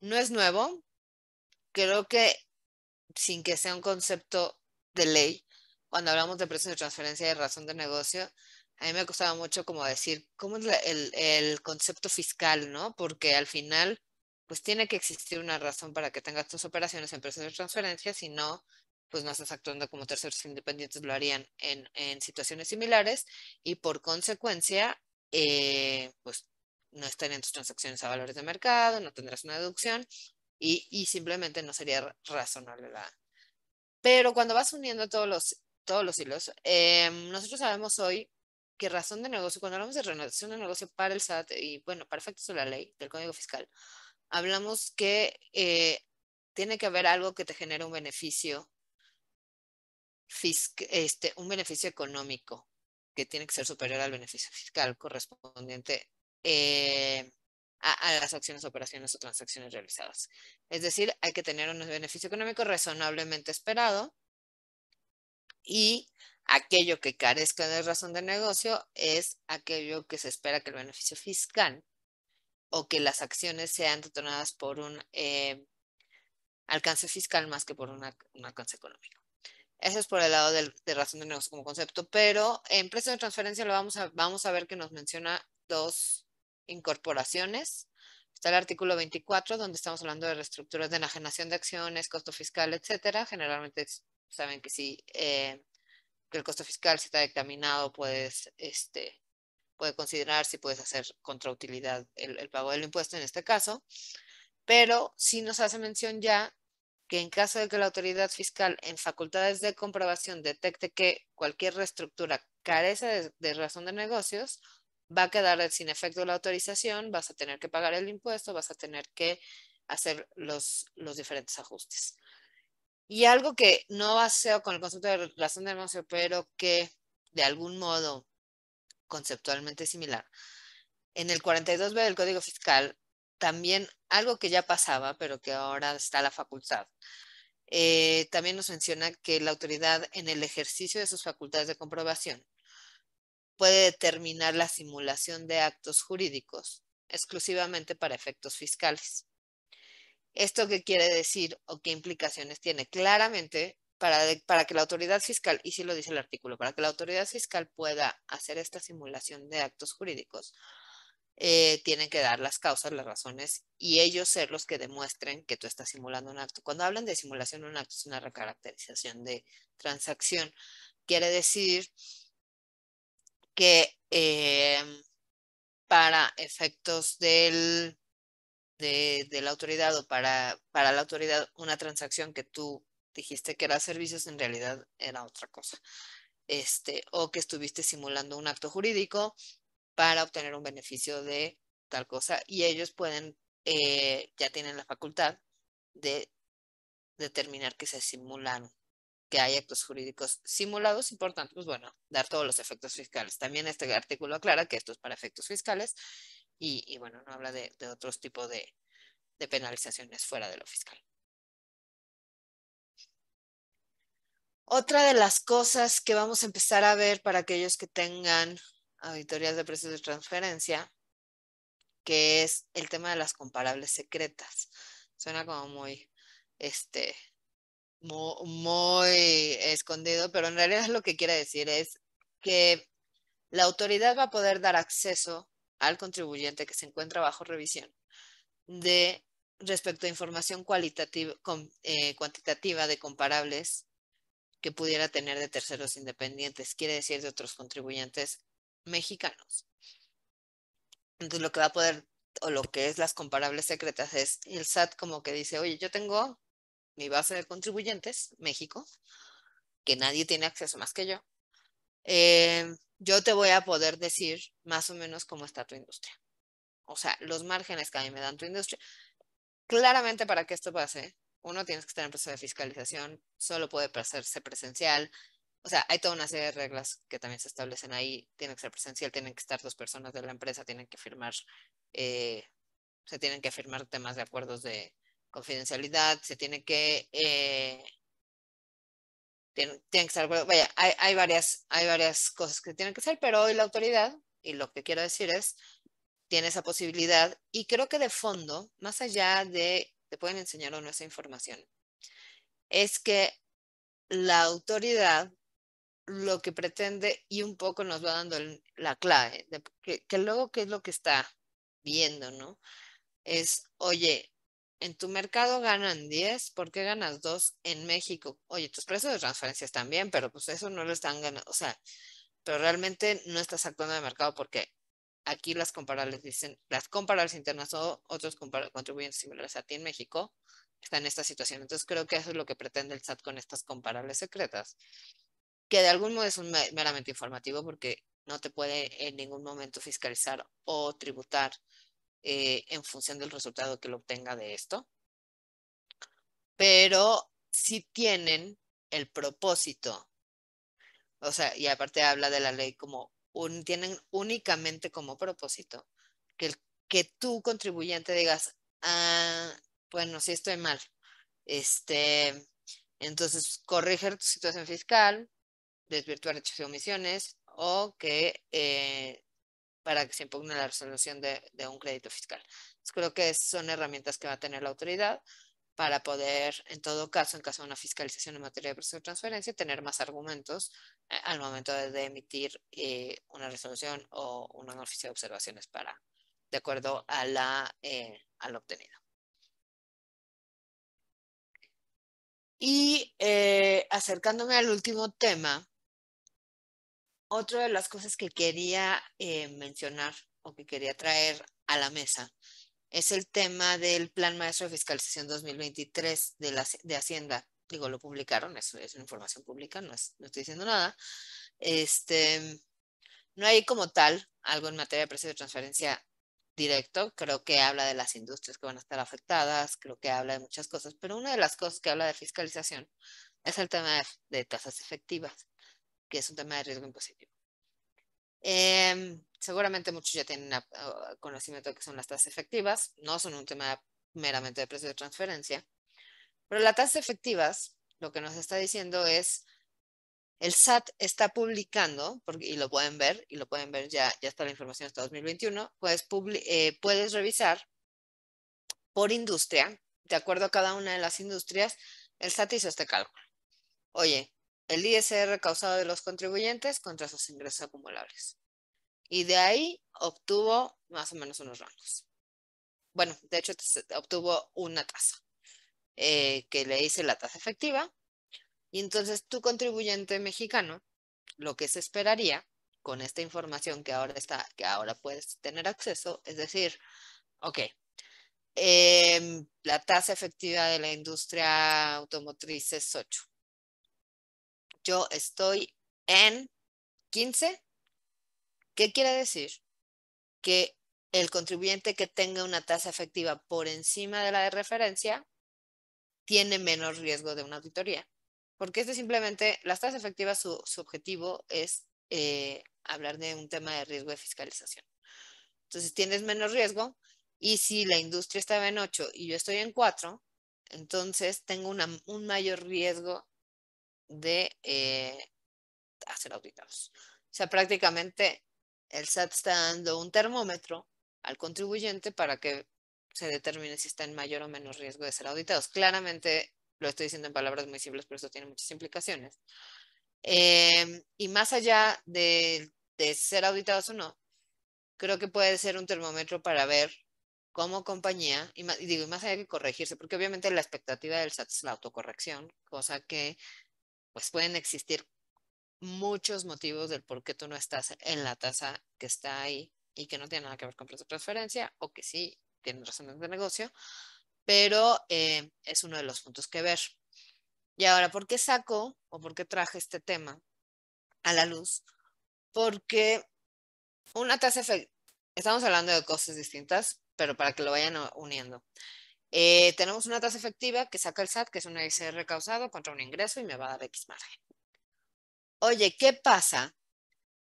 no es nuevo. Creo que sin que sea un concepto de ley, cuando hablamos de precios de transferencia y de razón de negocio, a mí me costaba mucho como decir, ¿cómo es el, concepto fiscal, no? Porque al final, pues tiene que existir una razón para que tengas tus operaciones en precios de transferencia, si no, pues no estás actuando como terceros independientes lo harían en, situaciones similares y por consecuencia, eh, pues no estarían tus transacciones a valores de mercado, no tendrás una deducción y, y simplemente no sería razonable la... Pero cuando vas uniendo todos los todos los hilos. Em, nosotros sabemos hoy que razón de negocio, cuando hablamos de relación de negocio para el SAT y bueno, para efectos de la ley del Código Fiscal, hablamos que eh, tiene que haber algo que te genere un beneficio, fiscal este, un beneficio económico que tiene que ser superior al beneficio fiscal correspondiente eh, a, las acciones, operaciones o transacciones realizadas. Es decir, hay que tener un beneficio económico razonablemente esperado y aquello que carezca de razón de negocio es aquello que se espera que el beneficio fiscal o que las acciones sean detonadas por un eh, alcance fiscal más que por un alcance económico. Eso es por el lado del, de razón de negocio como concepto, pero en precio de transferencia lo vamos a, vamos a ver que nos menciona dos incorporaciones. Está el artículo 24, donde estamos hablando de reestructuras de enajenación de acciones, costo fiscal, etcétera. Generalmente saben que si eh, el costo fiscal se está dictaminado, puedes, este, puede considerar si puedes hacer contrautilidad el, pago del impuesto en este caso, pero sí nos hace mención ya que en caso de que la autoridad fiscal en facultades de comprobación detecte que cualquier reestructura carece de, razón de negocios, va a quedar sin efecto la autorización, vas a tener que pagar el impuesto, vas a tener que hacer los diferentes ajustes. Y algo que no baseo con el concepto de relación de negocio, pero que de algún modo conceptualmente similar. En el 42B del Código Fiscal, también algo que ya pasaba, pero que ahora está la facultad, eh, también nos menciona que la autoridad en el ejercicio de sus facultades de comprobación puede determinar la simulación de actos jurídicos exclusivamente para efectos fiscales. ¿Esto qué quiere decir o qué implicaciones tiene? Claramente, para, para que la autoridad fiscal, y si lo dice el artículo, para que la autoridad fiscal pueda hacer esta simulación de actos jurídicos, eh, tienen que dar las causas, las razones y ellos ser los que demuestren que tú estás simulando un acto. Cuando hablan de simulación, un acto es una recaracterización de transacción. Quiere decir que eh, para efectos del de, la autoridad o para, para la autoridad una transacción que tú dijiste que era servicios, en realidad era otra cosa. Este, o que estuviste simulando un acto jurídico para obtener un beneficio de tal cosa y ellos pueden, eh, ya tienen la facultad de determinar que se simularon, que hay actos jurídicos simulados y pues bueno, dar todos los efectos fiscales. También este artículo aclara que esto es para efectos fiscales y, bueno, no habla de, otros tipos de, penalizaciones fuera de lo fiscal. Otra de las cosas que vamos a empezar a ver para aquellos que tengan auditorías de precios de transferencia, que es el tema de las comparables secretas. Suena como muy, este, muy escondido, pero en realidad lo que quiere decir es que la autoridad va a poder dar acceso al contribuyente que se encuentra bajo revisión de respecto a información cualitativa, eh, cuantitativa de comparables que pudiera tener de terceros independientes, quiere decir de otros contribuyentes mexicanos. Entonces lo que va a poder, o lo que es las comparables secretas, es el SAT como que dice, oye, yo tengo mi base de contribuyentes, México, que nadie tiene acceso más que yo. Eh, yo te voy a poder decir más o menos cómo está tu industria. O sea, los márgenes que a mí me dan tu industria. Claramente para que esto pase, uno tiene que estar en proceso de fiscalización, solo puede hacerse presencial. O sea, hay toda una serie de reglas que también se establecen ahí. Tiene que ser presencial, tienen que estar dos personas de la empresa, tienen que firmar, eh, se tienen que firmar temas de acuerdos de confidencialidad, se tiene que eh, tienen, que ser, Vaya, hay, varias, hay varias cosas que tienen que ser, pero hoy la autoridad, y lo que quiero decir es, tiene esa posibilidad y creo que de fondo, más allá de, te pueden enseñar o no esa información, es que la autoridad lo que pretende y un poco nos va dando la clave, que, que luego qué es lo que está viendo, ¿no? Es, oye, en tu mercado ganan 10, ¿por qué ganas 2 en México? Oye, tus precios de transferencias también, pero pues eso no lo están ganando, o sea, pero realmente no estás actuando de mercado porque aquí las comparables dicen, las comparables internas o otros contribuyentes similares a ti en México están en esta situación. Entonces creo que eso es lo que pretende el SAT con estas comparables secretas, que de algún modo es un meramente informativo porque no te puede en ningún momento fiscalizar o tributar eh, en función del resultado que lo obtenga de esto. Pero si tienen el propósito, o sea, y aparte habla de la ley como un, tienen únicamente como propósito que, que tú contribuyente digas, ah, bueno, sí estoy mal. Este, entonces, corregir tu situación fiscal, desvirtuar hechos y omisiones o que eh, para que se impugne la resolución de, un crédito fiscal. creo que son herramientas que va a tener la autoridad para poder, en todo caso, en caso de una fiscalización en materia de proceso de transferencia, tener más argumentos eh, al momento de, emitir eh, una resolución o una oficina de observaciones para, de acuerdo a, la, eh, a lo obtenido. Y acercándome al último tema, otra de las cosas que quería eh, mencionar o que quería traer a la mesa es el tema del Plan Maestro de Fiscalización 2023 de, de Hacienda. Digo, lo publicaron, es, es una información pública, no, estoy diciendo nada. Este, no hay como tal algo en materia de precio de transferencia directo. Creo que habla de las industrias que van a estar afectadas, creo que habla de muchas cosas, pero una de las cosas que habla de fiscalización es el tema de tasas efectivas que es un tema de riesgo impositivo. Em, seguramente muchos ya tienen conocimiento de que son las tasas efectivas, no son un tema meramente de precio de transferencia, pero las tasas efectivas lo que nos está diciendo es, el SAT está publicando, y lo pueden ver, y lo pueden ver ya, ya está la información hasta 2021, puedes, eh, puedes revisar por industria, de acuerdo a cada una de las industrias, el SAT hizo este cálculo. Oye, el ISR causado de los contribuyentes contra sus ingresos acumulables. Y de ahí obtuvo más o menos unos rangos. Bueno, de hecho obtuvo una tasa, eh, que le hice la tasa efectiva. Y entonces tu contribuyente mexicano, lo que se esperaría con esta información que ahora, está, que ahora puedes tener acceso, es decir, ok, em, la tasa efectiva de la industria automotriz es 8 yo estoy en 15, ¿qué quiere decir? Que el contribuyente que tenga una tasa efectiva por encima de la de referencia tiene menos riesgo de una auditoría. Porque este simplemente, las tasas efectivas, su, objetivo es eh, hablar de un tema de riesgo de fiscalización. Entonces tienes menos riesgo y si la industria estaba en 8 y yo estoy en 4, entonces tengo un mayor riesgo de ser eh, auditados. O sea, prácticamente el SAT está dando un termómetro al contribuyente para que se determine si está en mayor o menor riesgo de ser auditados. Claramente lo estoy diciendo en palabras muy simples, pero esto tiene muchas implicaciones. Em, y más allá de, ser auditados o no, creo que puede ser un termómetro para ver como compañía, y, digo, más allá que corregirse, porque obviamente la expectativa del SAT es la autocorrección, cosa que pues pueden existir muchos motivos del por qué tú no estás en la tasa que está ahí y que no tiene nada que ver con plazo de transferencia o que sí tienen razones de negocio, pero eh, es uno de los puntos que ver. Y ahora, ¿por qué saco o por qué traje este tema a la luz? Porque una tasa estamos hablando de cosas distintas, pero para que lo vayan uniendo. Eh, tenemos una tasa efectiva que saca el SAT, que es un ICR causado contra un ingreso y me va a dar X margen. Oye, ¿qué pasa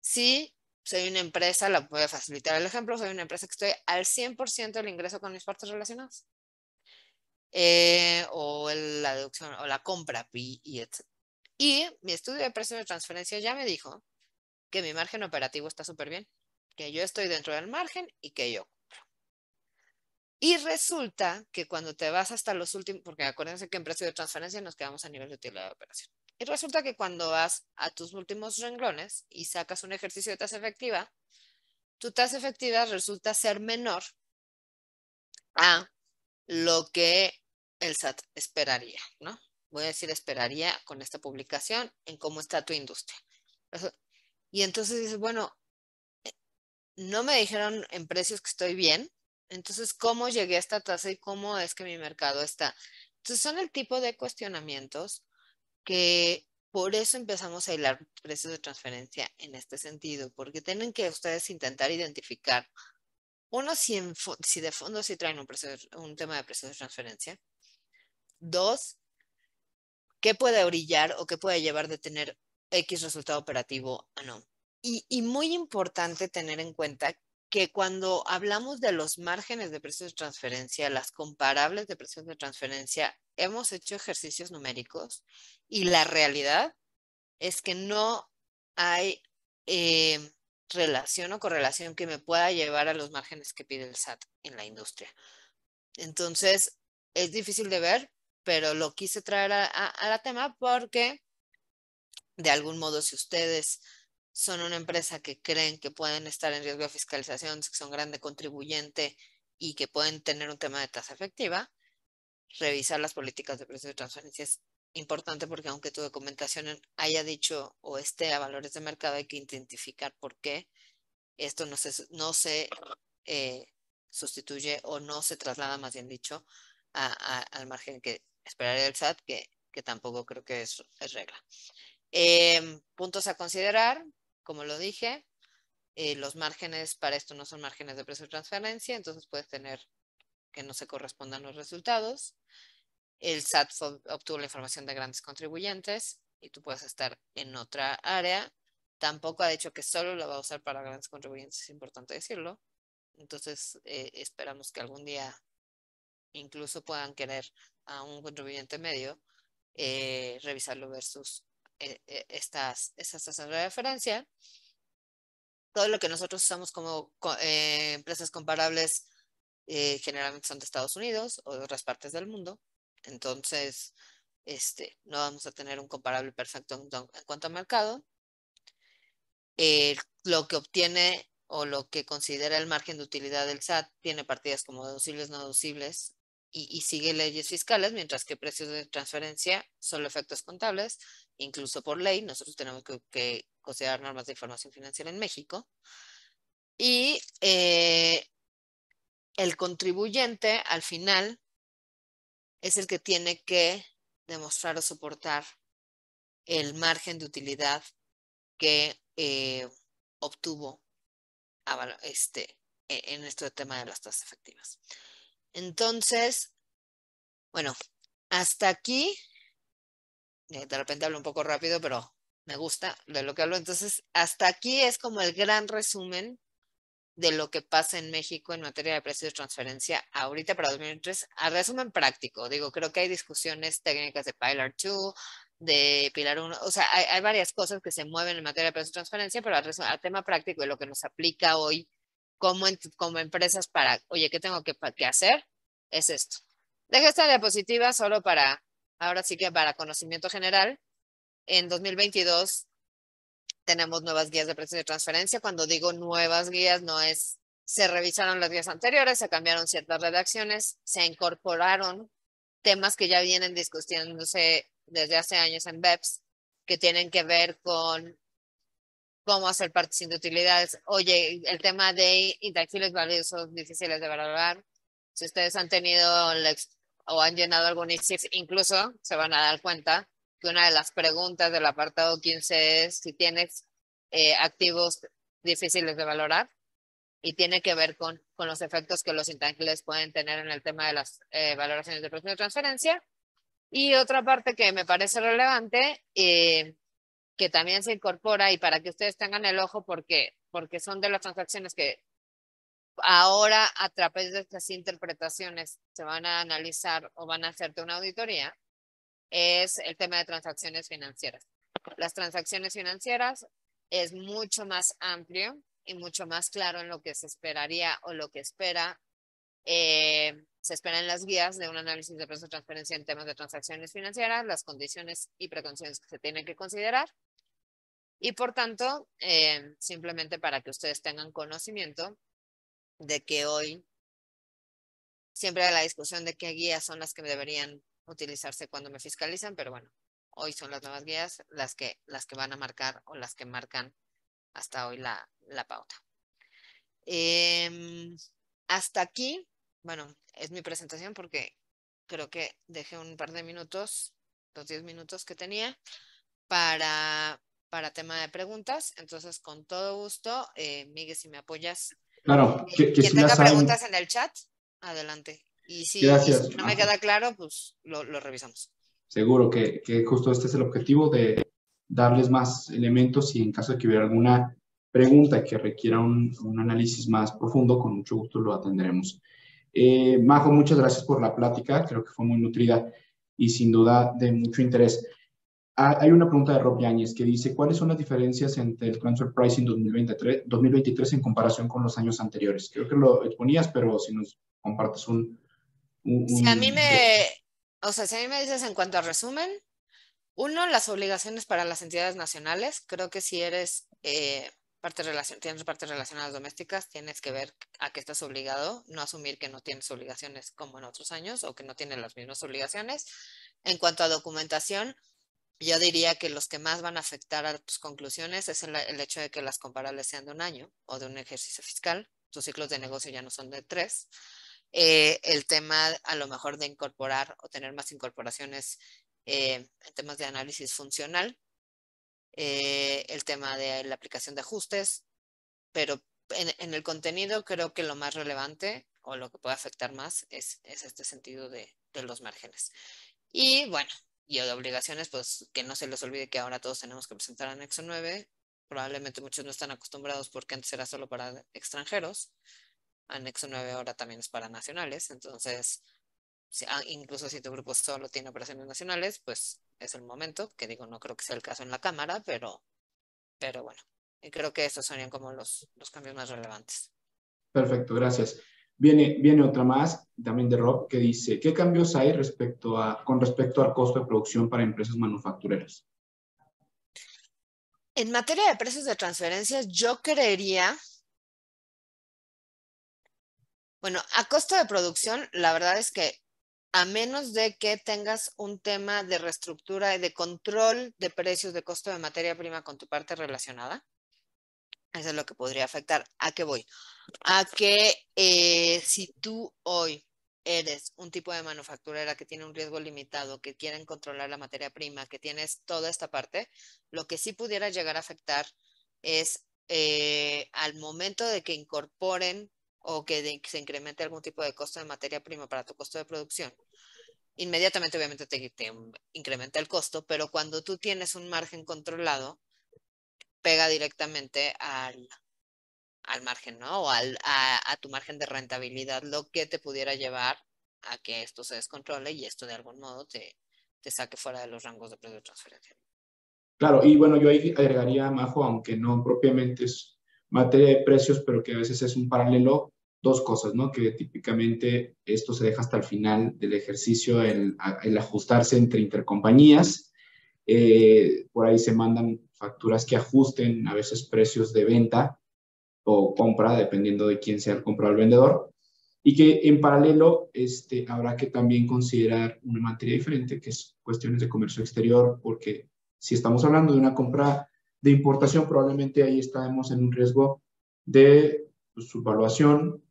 si soy una empresa, la voy a facilitar el ejemplo, soy una empresa que estoy al 100% del ingreso con mis partes relacionadas? Eh, o la deducción, o la compra, y, y, y mi estudio de precios de transferencia ya me dijo que mi margen operativo está súper bien, que yo estoy dentro del margen y que yo y resulta que cuando te vas hasta los últimos, porque acuérdense que en precio de transferencia nos quedamos a nivel de utilidad de operación. Y resulta que cuando vas a tus últimos renglones y sacas un ejercicio de tasa efectiva, tu tasa efectiva resulta ser menor a lo que el SAT esperaría, ¿no? Voy a decir esperaría con esta publicación en cómo está tu industria. Y entonces dices, bueno, eh, no me dijeron en precios que estoy bien, entonces, ¿cómo llegué a esta tasa y cómo es que mi mercado está? Entonces, son el tipo de cuestionamientos que por eso empezamos a hilar precios de transferencia en este sentido, porque tienen que ustedes intentar identificar, uno, si, de fondo sí traen un, tema de precios de transferencia. Dos, qué puede brillar o qué puede llevar de tener X resultado operativo a no. Y, y muy importante tener en cuenta que cuando hablamos de los márgenes de precios de transferencia, las comparables de precios de transferencia, hemos hecho ejercicios numéricos y la realidad es que no hay eh, relación o correlación que me pueda llevar a los márgenes que pide el SAT en la industria. Entonces, es difícil de ver, pero lo quise traer a, a la tema porque, de algún modo, si ustedes son una empresa que creen que pueden estar en riesgo de fiscalización, que son grande contribuyente y que pueden tener un tema de tasa efectiva, revisar las políticas de precios de transferencia es importante porque aunque tu documentación haya dicho o esté a valores de mercado, hay que identificar por qué esto no se, no se eh, sustituye o no se traslada, más bien dicho, al margen que esperaría el SAT, que, que tampoco creo que es, es regla. Em, puntos a considerar, como lo dije, eh, los márgenes para esto no son márgenes de precio de transferencia, entonces puedes tener que no se correspondan los resultados. El SAT obtuvo la información de grandes contribuyentes y tú puedes estar en otra área. Tampoco ha dicho que solo lo va a usar para grandes contribuyentes, es importante decirlo. Entonces, eh, esperamos que algún día incluso puedan querer a un contribuyente medio eh, revisarlo versus e, e, estas, estas tasas de referencia. Todo lo que nosotros usamos como eh, empresas comparables eh, generalmente son de Estados Unidos o de otras partes del mundo. Entonces, este, no vamos a tener un comparable perfecto en, cuanto a mercado. Eh, lo que obtiene o lo que considera el margen de utilidad del SAT tiene partidas como deducibles, no deducibles, y, sigue leyes fiscales, mientras que precios de transferencia, son efectos contables, incluso por ley, nosotros tenemos que, considerar normas de información financiera en México. Y eh, el contribuyente, al final, es el que tiene que demostrar o soportar el margen de utilidad que eh, obtuvo este, e, en este tema de las tasas efectivas. Entonces, bueno, hasta aquí eh, de repente hablo un poco rápido, pero me gusta de lo que hablo. Entonces, hasta aquí es como el gran resumen de lo que pasa en México en materia de precios de transferencia ahorita para 2023, a resumen práctico. Digo, creo que hay discusiones técnicas de Pilar 2, de Pilar 1, o sea, hay, varias cosas que se mueven en materia de precios de transferencia, pero al tema práctico y lo que nos aplica hoy como, como empresas para, oye, ¿qué tengo que, que hacer? Es esto. Deja esta diapositiva solo para ahora sí que para conocimiento general, en 2022 tenemos nuevas guías de precios de transferencia. Cuando digo nuevas guías, no es, se revisaron las guías anteriores, se cambiaron ciertas redacciones, se incorporaron temas que ya vienen discutiéndose desde hace años en BEPS, que tienen que ver con cómo hacer parte de utilidades. Oye, el tema de intangibles valiosos difíciles de valorar. Si ustedes han tenido la, experiencia o han llenado algún ISIF, incluso se van a dar cuenta que una de las preguntas del apartado 15 es si tienes eh, activos difíciles de valorar y tiene que ver con, con los efectos que los intangibles pueden tener en el tema de las eh, valoraciones de transferencia. Y otra parte que me parece relevante, eh, que también se incorpora y para que ustedes tengan el ojo porque, porque son de las transacciones que ahora a través de estas interpretaciones se van a analizar o van a hacerte una auditoría, es el tema de transacciones financieras. Las transacciones financieras es mucho más amplio y mucho más claro en lo que se esperaría o lo que espera. Eh, se espera en las guías de un análisis de precio de transferencia en temas de transacciones financieras, las condiciones y precondiciones que se tienen que considerar. Y por tanto, eh, simplemente para que ustedes tengan conocimiento, de que hoy siempre hay la discusión de qué guías son las que deberían utilizarse cuando me fiscalizan, pero bueno, hoy son las nuevas guías las que, las que van a marcar o las que marcan hasta hoy la, pauta. Em, hasta aquí, bueno, es mi presentación porque creo que dejé un par de minutos, los 10 minutos que tenía para, para tema de preguntas. Entonces, con todo gusto, eh, Miguel, si me apoyas Claro, que, si tenga preguntas en el chat, adelante. Y si, no me queda claro, pues lo, revisamos. Seguro que, justo este es el objetivo de darles más elementos y en caso de que hubiera alguna pregunta que requiera un, análisis más profundo, con mucho gusto lo atenderemos. Eh, Majo, muchas gracias por la plática, creo que fue muy nutrida y sin duda de mucho interés. Ah, hay una pregunta de Rob Yáñez que dice, ¿cuáles son las diferencias entre el transfer pricing 2023, 2023 en comparación con los años anteriores? Creo que lo exponías, pero si nos compartes un... si a mí me... O sea, si a mí me dices en cuanto a resumen, uno, las obligaciones para las entidades nacionales. Creo que si eres... Eh, parte tienes partes relacionadas domésticas, tienes que ver a qué estás obligado, no asumir que no tienes obligaciones como en otros años o que no tienes las mismas obligaciones. En cuanto a documentación, yo diría que los que más van a afectar a tus conclusiones es el, hecho de que las comparables sean de un año o de un ejercicio fiscal. Tus ciclos de negocio ya no son de tres. Eh, el tema a lo mejor de incorporar o tener más incorporaciones eh, en temas de análisis funcional. Eh, el tema de la aplicación de ajustes. Pero en, el contenido creo que lo más relevante o lo que puede afectar más es, este sentido de, de los márgenes. Y bueno, y obligaciones, pues que no se les olvide que ahora todos tenemos que presentar anexo 9. Probablemente muchos no están acostumbrados porque antes era solo para extranjeros. Anexo 9 ahora también es para nacionales. Entonces, ah, incluso si tu grupo solo tiene operaciones nacionales, pues es el momento, que digo, no creo que sea el caso en la Cámara, pero, pero bueno, creo que estos serían como los cambios más relevantes. Perfecto, gracias. Viene, otra más, también de Rob, que dice, ¿qué cambios hay con respecto al costo de producción para empresas manufactureras? En materia de precios de transferencias, yo creería, bueno, a costo de producción, la verdad es que a menos de que tengas un tema de reestructura y de control de precios de costo de materia prima con tu parte relacionada, eso es lo que podría afectar. ¿A qué voy? A que eh, si tú hoy eres un tipo de manufacturera que tiene un riesgo limitado, que quieren controlar la materia prima, que tienes toda esta parte, lo que sí pudiera llegar a afectar es eh, al momento de que incorporen o que se incremente algún tipo de costo de materia prima para tu costo de producción, inmediatamente obviamente te, incrementa el costo, pero cuando tú tienes un margen controlado, pega directamente al, al margen, ¿no? O al, a, tu margen de rentabilidad, lo que te pudiera llevar a que esto se descontrole y esto de algún modo te, te saque fuera de los rangos de precio de transferencia. Claro, y bueno, yo ahí agregaría, Majo, aunque no propiamente es materia de precios, pero que a veces es un paralelo, dos cosas, ¿no? Que típicamente esto se deja hasta el final del ejercicio, el, ajustarse entre intercompañías. Eh, por ahí se mandan facturas que ajusten a veces precios de venta o compra, dependiendo de quién sea el comprador o el vendedor, y que en paralelo este, habrá que también considerar una materia diferente, que es cuestiones de comercio exterior, porque si estamos hablando de una compra de importación, probablemente ahí estaremos en un riesgo de pues, subvaluación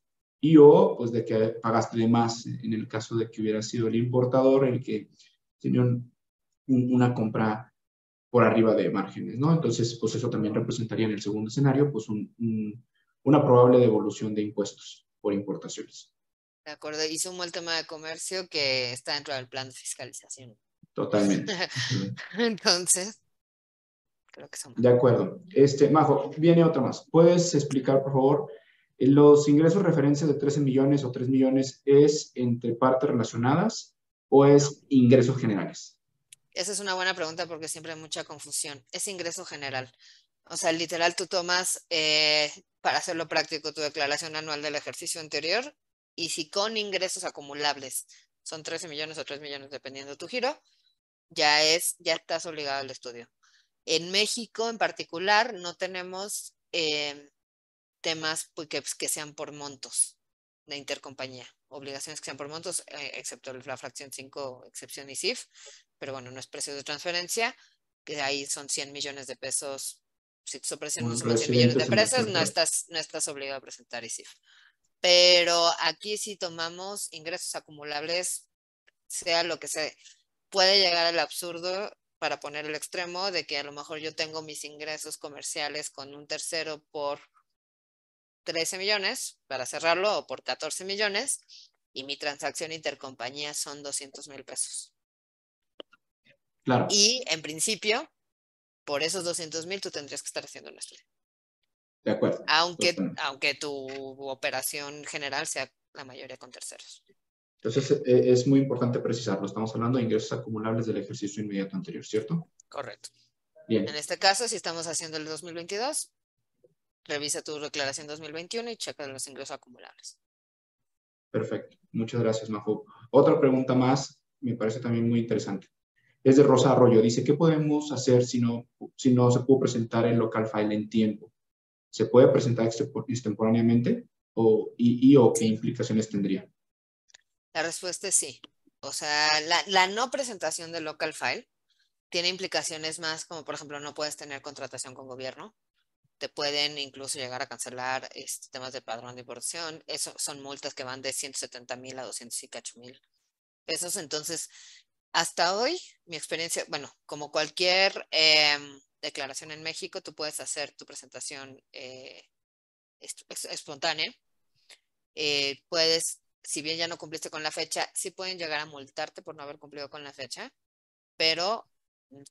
y o pues de que pagaste de más en el caso de que hubiera sido el importador el que tenía una compra por arriba de márgenes, ¿no? Entonces, pues eso también representaría en el segundo escenario, pues una probable devolución de impuestos por importaciones. De acuerdo, y sumo el tema de comercio que está dentro del plan de fiscalización. Totalmente. Entonces, creo que son. De acuerdo. Este, Majo, viene otra más. ¿Puedes explicar, por favor, eh, los ingresos referencia de 13 millones o 3 millones es entre partes relacionadas o es ingresos generales? Esa es una buena pregunta porque siempre hay mucha confusión. Es ingreso general. O sea, literal, tú tomas, eh, para hacerlo práctico, tu declaración anual del ejercicio anterior y si con ingresos acumulables son 13 millones o 3 millones, dependiendo de tu giro, ya, es, ya estás obligado al estudio. En México, en particular, no tenemos eh, temas que, pues, que sean por montos de intercompañía, obligaciones que sean por montos, eh, excepto la fracción 5, excepción ISIF, pero bueno, no es precio de transferencia, que ahí son 100 millones de pesos. Si te operaciones 100 millones de empresas, no estás, no estás obligado a presentar ISIF. Pero aquí si tomamos ingresos acumulables, sea lo que sea, puede llegar al absurdo para poner el extremo de que a lo mejor yo tengo mis ingresos comerciales con un tercero por 13 millones, para cerrarlo, o por 14 millones, y mi transacción intercompañía son 200 mil pesos. Y en principio, por esos 200.000 tú tendrías que estar haciendo un estudio. De acuerdo. Aunque, aunque tu operación general sea la mayoría con terceros. Entonces, e, e, es muy importante precisarlo. Estamos hablando de ingresos acumulables del ejercicio inmediato anterior, ¿cierto? Correcto. Bien. En este caso, si estamos haciendo el 2022, revisa tu declaración 2021 y checa los ingresos acumulables. Perfecto. Muchas gracias, Majo. Otra pregunta más, me parece también muy interesante es de Rosa Arroyo. Dice, ¿qué podemos hacer si no, se pudo presentar el local file en tiempo? ¿Se puede presentar extemporáneamente? O, y, o qué implicaciones tendría? La respuesta es sí. O sea, la, no presentación del local file tiene implicaciones más como, por ejemplo, no puedes tener contratación con gobierno, te pueden incluso llegar a cancelar este, temas de padrón de importación. Eso son multas que van de 170 mil a 200 y mil pesos. Entonces, hasta hoy, mi experiencia, bueno, como cualquier em, declaración en México, tú puedes hacer tu presentación eh, espontánea. Eh, puedes, si bien ya no cumpliste con la fecha, sí pueden llegar a multarte por no haber cumplido con la fecha, pero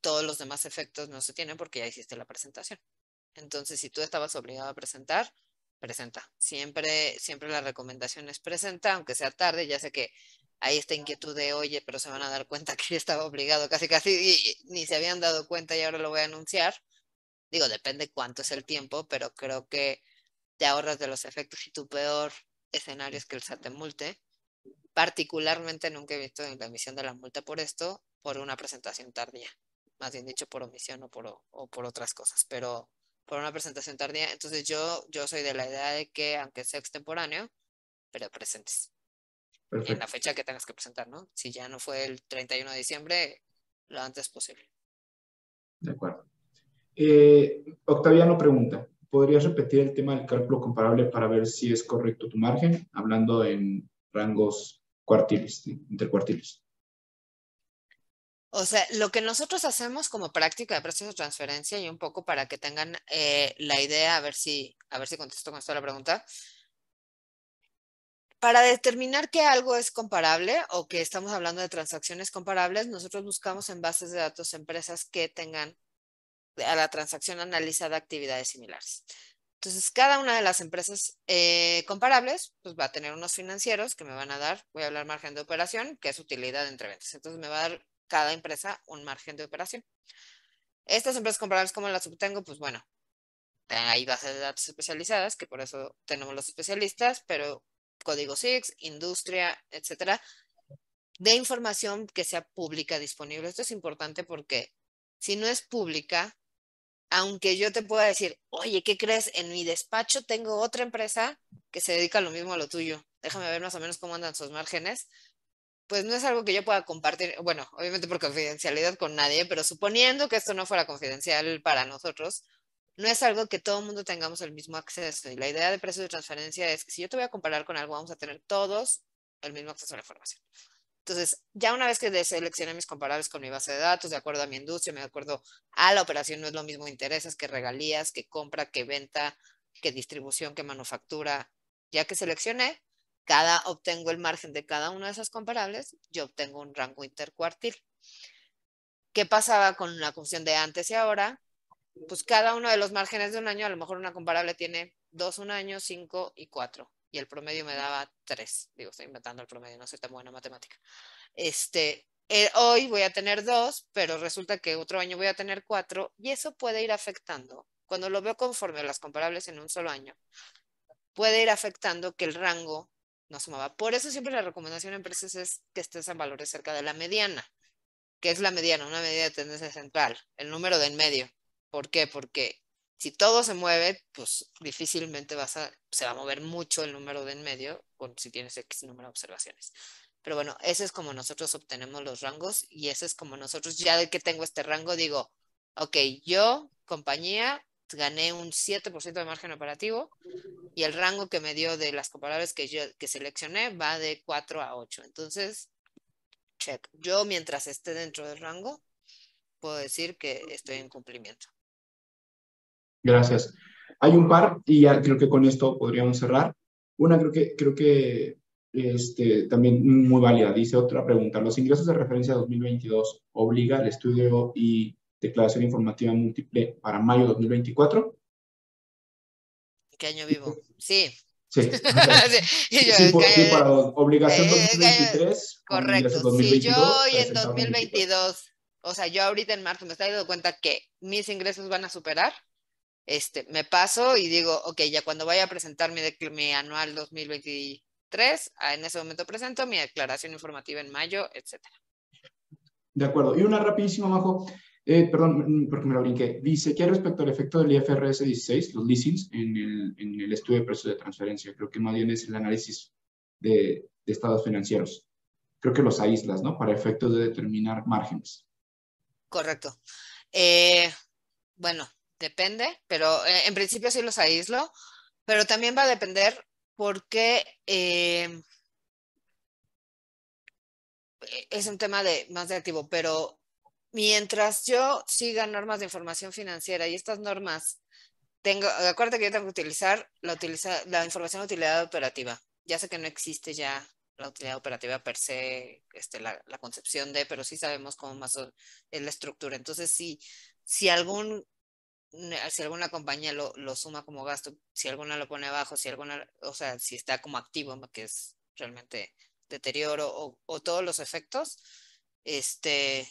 todos los demás efectos no se tienen porque ya hiciste la presentación. Entonces, si tú estabas obligado a presentar, presenta. Siempre, siempre la recomendación es presenta, aunque sea tarde, ya sé que hay esta inquietud de, oye, pero se van a dar cuenta que estaba obligado, casi casi, y, ni se habían dado cuenta y ahora lo voy a anunciar. Digo, depende cuánto es el tiempo, pero creo que te ahorras de los efectos y tu peor escenario es que el SAT te multe. Particularmente nunca he visto la emisión de la multa por esto, por una presentación tardía, más bien dicho por omisión o por, o por otras cosas, pero por una presentación tardía. Entonces yo, yo soy de la idea de que, aunque sea extemporáneo, pero presentes en la fecha que tengas que presentar, ¿no? Si ya no fue el 31 de diciembre, lo antes posible. De acuerdo. Eh, Octaviano pregunta, ¿podrías repetir el tema del cálculo comparable para ver si es correcto tu margen, hablando en rangos cuartiles, intercuartiles? O sea, lo que nosotros hacemos como práctica de precios de transferencia y un poco para que tengan eh, la idea, a ver si, a ver si contesto con esto la pregunta, para determinar que algo es comparable o que estamos hablando de transacciones comparables, nosotros buscamos en bases de datos empresas que tengan a la transacción analizada actividades similares. Entonces, cada una de las empresas eh, comparables pues va a tener unos financieros que me van a dar, voy a hablar margen de operación, que es utilidad entre ventas. Entonces, me va a dar cada empresa un margen de operación. Estas empresas comparables, ¿cómo las obtengo? Pues bueno, hay bases de datos especializadas, que por eso tenemos los especialistas, pero código SIX, industria, etcétera, de información que sea pública disponible. Esto es importante porque si no es pública, aunque yo te pueda decir, oye, ¿qué crees? En mi despacho tengo otra empresa que se dedica lo mismo a lo tuyo. Déjame ver más o menos cómo andan sus márgenes. Pues no es algo que yo pueda compartir, bueno, obviamente por confidencialidad con nadie, pero suponiendo que esto no fuera confidencial para nosotros, no es algo que todo el mundo tengamos el mismo acceso. Y la idea de precio de transferencia es que si yo te voy a comparar con algo, vamos a tener todos el mismo acceso a la información. Entonces, ya una vez que seleccioné mis comparables con mi base de datos, de acuerdo a mi industria, me acuerdo a la operación, no es lo mismo intereses que regalías, que compra, que venta, que distribución, que manufactura. Ya que seleccioné, cada obtengo el margen de cada una de esas comparables, yo obtengo un rango intercuartil. ¿Qué pasaba con la confusión de antes y ahora? pues cada uno de los márgenes de un año, a lo mejor una comparable tiene dos un año, cinco y cuatro. Y el promedio me daba tres. Digo, estoy inventando el promedio, no soy tan buena matemática. Este, eh, hoy voy a tener dos, pero resulta que otro año voy a tener cuatro y eso puede ir afectando. Cuando lo veo conforme a las comparables en un solo año, puede ir afectando que el rango no sumaba. Por eso siempre la recomendación en empresas es que estés en valores cerca de la mediana, que es la mediana, una medida de tendencia central, el número de en medio. ¿Por qué? Porque si todo se mueve, pues difícilmente vas se va a mover mucho el número de en medio si tienes X número de observaciones. Pero bueno, ese es como nosotros obtenemos los rangos y ese es como nosotros, ya de que tengo este rango, digo, ok, yo, compañía, gané un 7% de margen operativo y el rango que me dio de las comparables que yo que seleccioné va de 4 a 8. Entonces, check. Yo mientras esté dentro del rango, puedo decir que estoy en cumplimiento. Gracias. Hay un par y ya creo que con esto podríamos cerrar. Una creo que, creo que este, también muy válida. Dice otra pregunta. ¿Los ingresos de referencia 2022 obliga al estudio y declaración informativa múltiple para mayo 2024? ¿Qué año vivo? Sí. Sí. para obligación 2023. Eh, correcto. 2022, yo hoy en 2022, 2022, o sea, yo ahorita en marzo me estoy dando cuenta que mis ingresos van a superar este, me paso y digo, ok, ya cuando vaya a presentar mi, anual 2023, ah, en ese momento presento mi declaración informativa en mayo, etcétera. De acuerdo. Y una rapidísima, Majo. Eh, perdón, mm, porque me lo brinqué. Dice hay respecto al efecto del IFRS 16, los leasings, en el, en el estudio de precios de transferencia, creo que más bien es el análisis de, estados financieros. Creo que los aíslas, ¿no? Para efectos de determinar márgenes. Correcto. Eh, bueno, depende, pero eh, en principio sí los aíslo, pero también va a depender porque eh, es un tema de, más de activo, pero mientras yo siga normas de información financiera y estas normas, tengo, acuérdate que yo tengo que utilizar la, la información de utilidad operativa. Ya sé que no existe ya la utilidad operativa per se, este, la, concepción de, pero sí sabemos cómo más es la estructura. Entonces, si, si algún si alguna compañía lo, lo, suma como gasto, si alguna lo pone abajo, si alguna, o sea, si está como activo, que es realmente deterioro o, todos los efectos, este,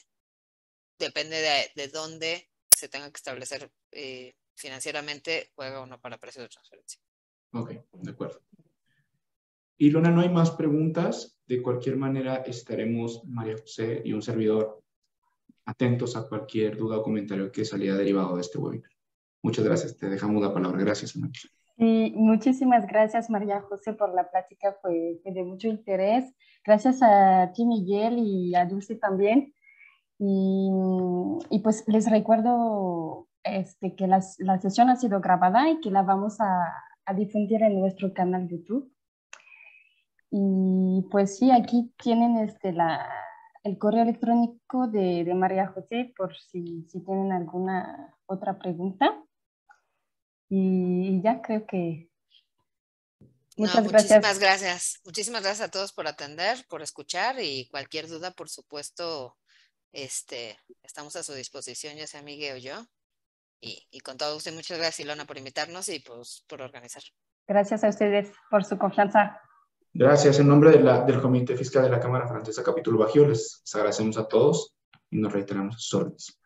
depende de, de dónde se tenga que establecer eh, financieramente, juega o no para precio de transferencia. Ok, de acuerdo. Y Luna, no hay más preguntas. De cualquier manera, estaremos María José y un servidor atentos a cualquier duda o comentario que saliera derivado de este webinar. Muchas gracias. Te dejamos la palabra. Gracias, muchísimas gracias María José por la plática, fue, de mucho interés. Gracias a ti Miguel y a Dulce también. Y, pues les recuerdo este, que la, sesión ha sido grabada y que la vamos a, difundir en nuestro canal YouTube. Y pues sí, aquí tienen este, el correo electrónico de, María José por si tienen alguna otra pregunta. Y ya creo que... Muchas no, muchísimas gracias. Muchísimas gracias a todos por atender, por escuchar y cualquier duda, por supuesto, este, estamos a su disposición, ya sea Miguel o yo. Y, y con todo usted, muchas gracias, Ilona, por invitarnos y pues, por organizar. Gracias a ustedes por su confianza. Gracias. En nombre la, del Comité Fiscal de la Cámara Francesa Capítulo Bajío, les agradecemos a todos y nos reiteramos sus órdenes.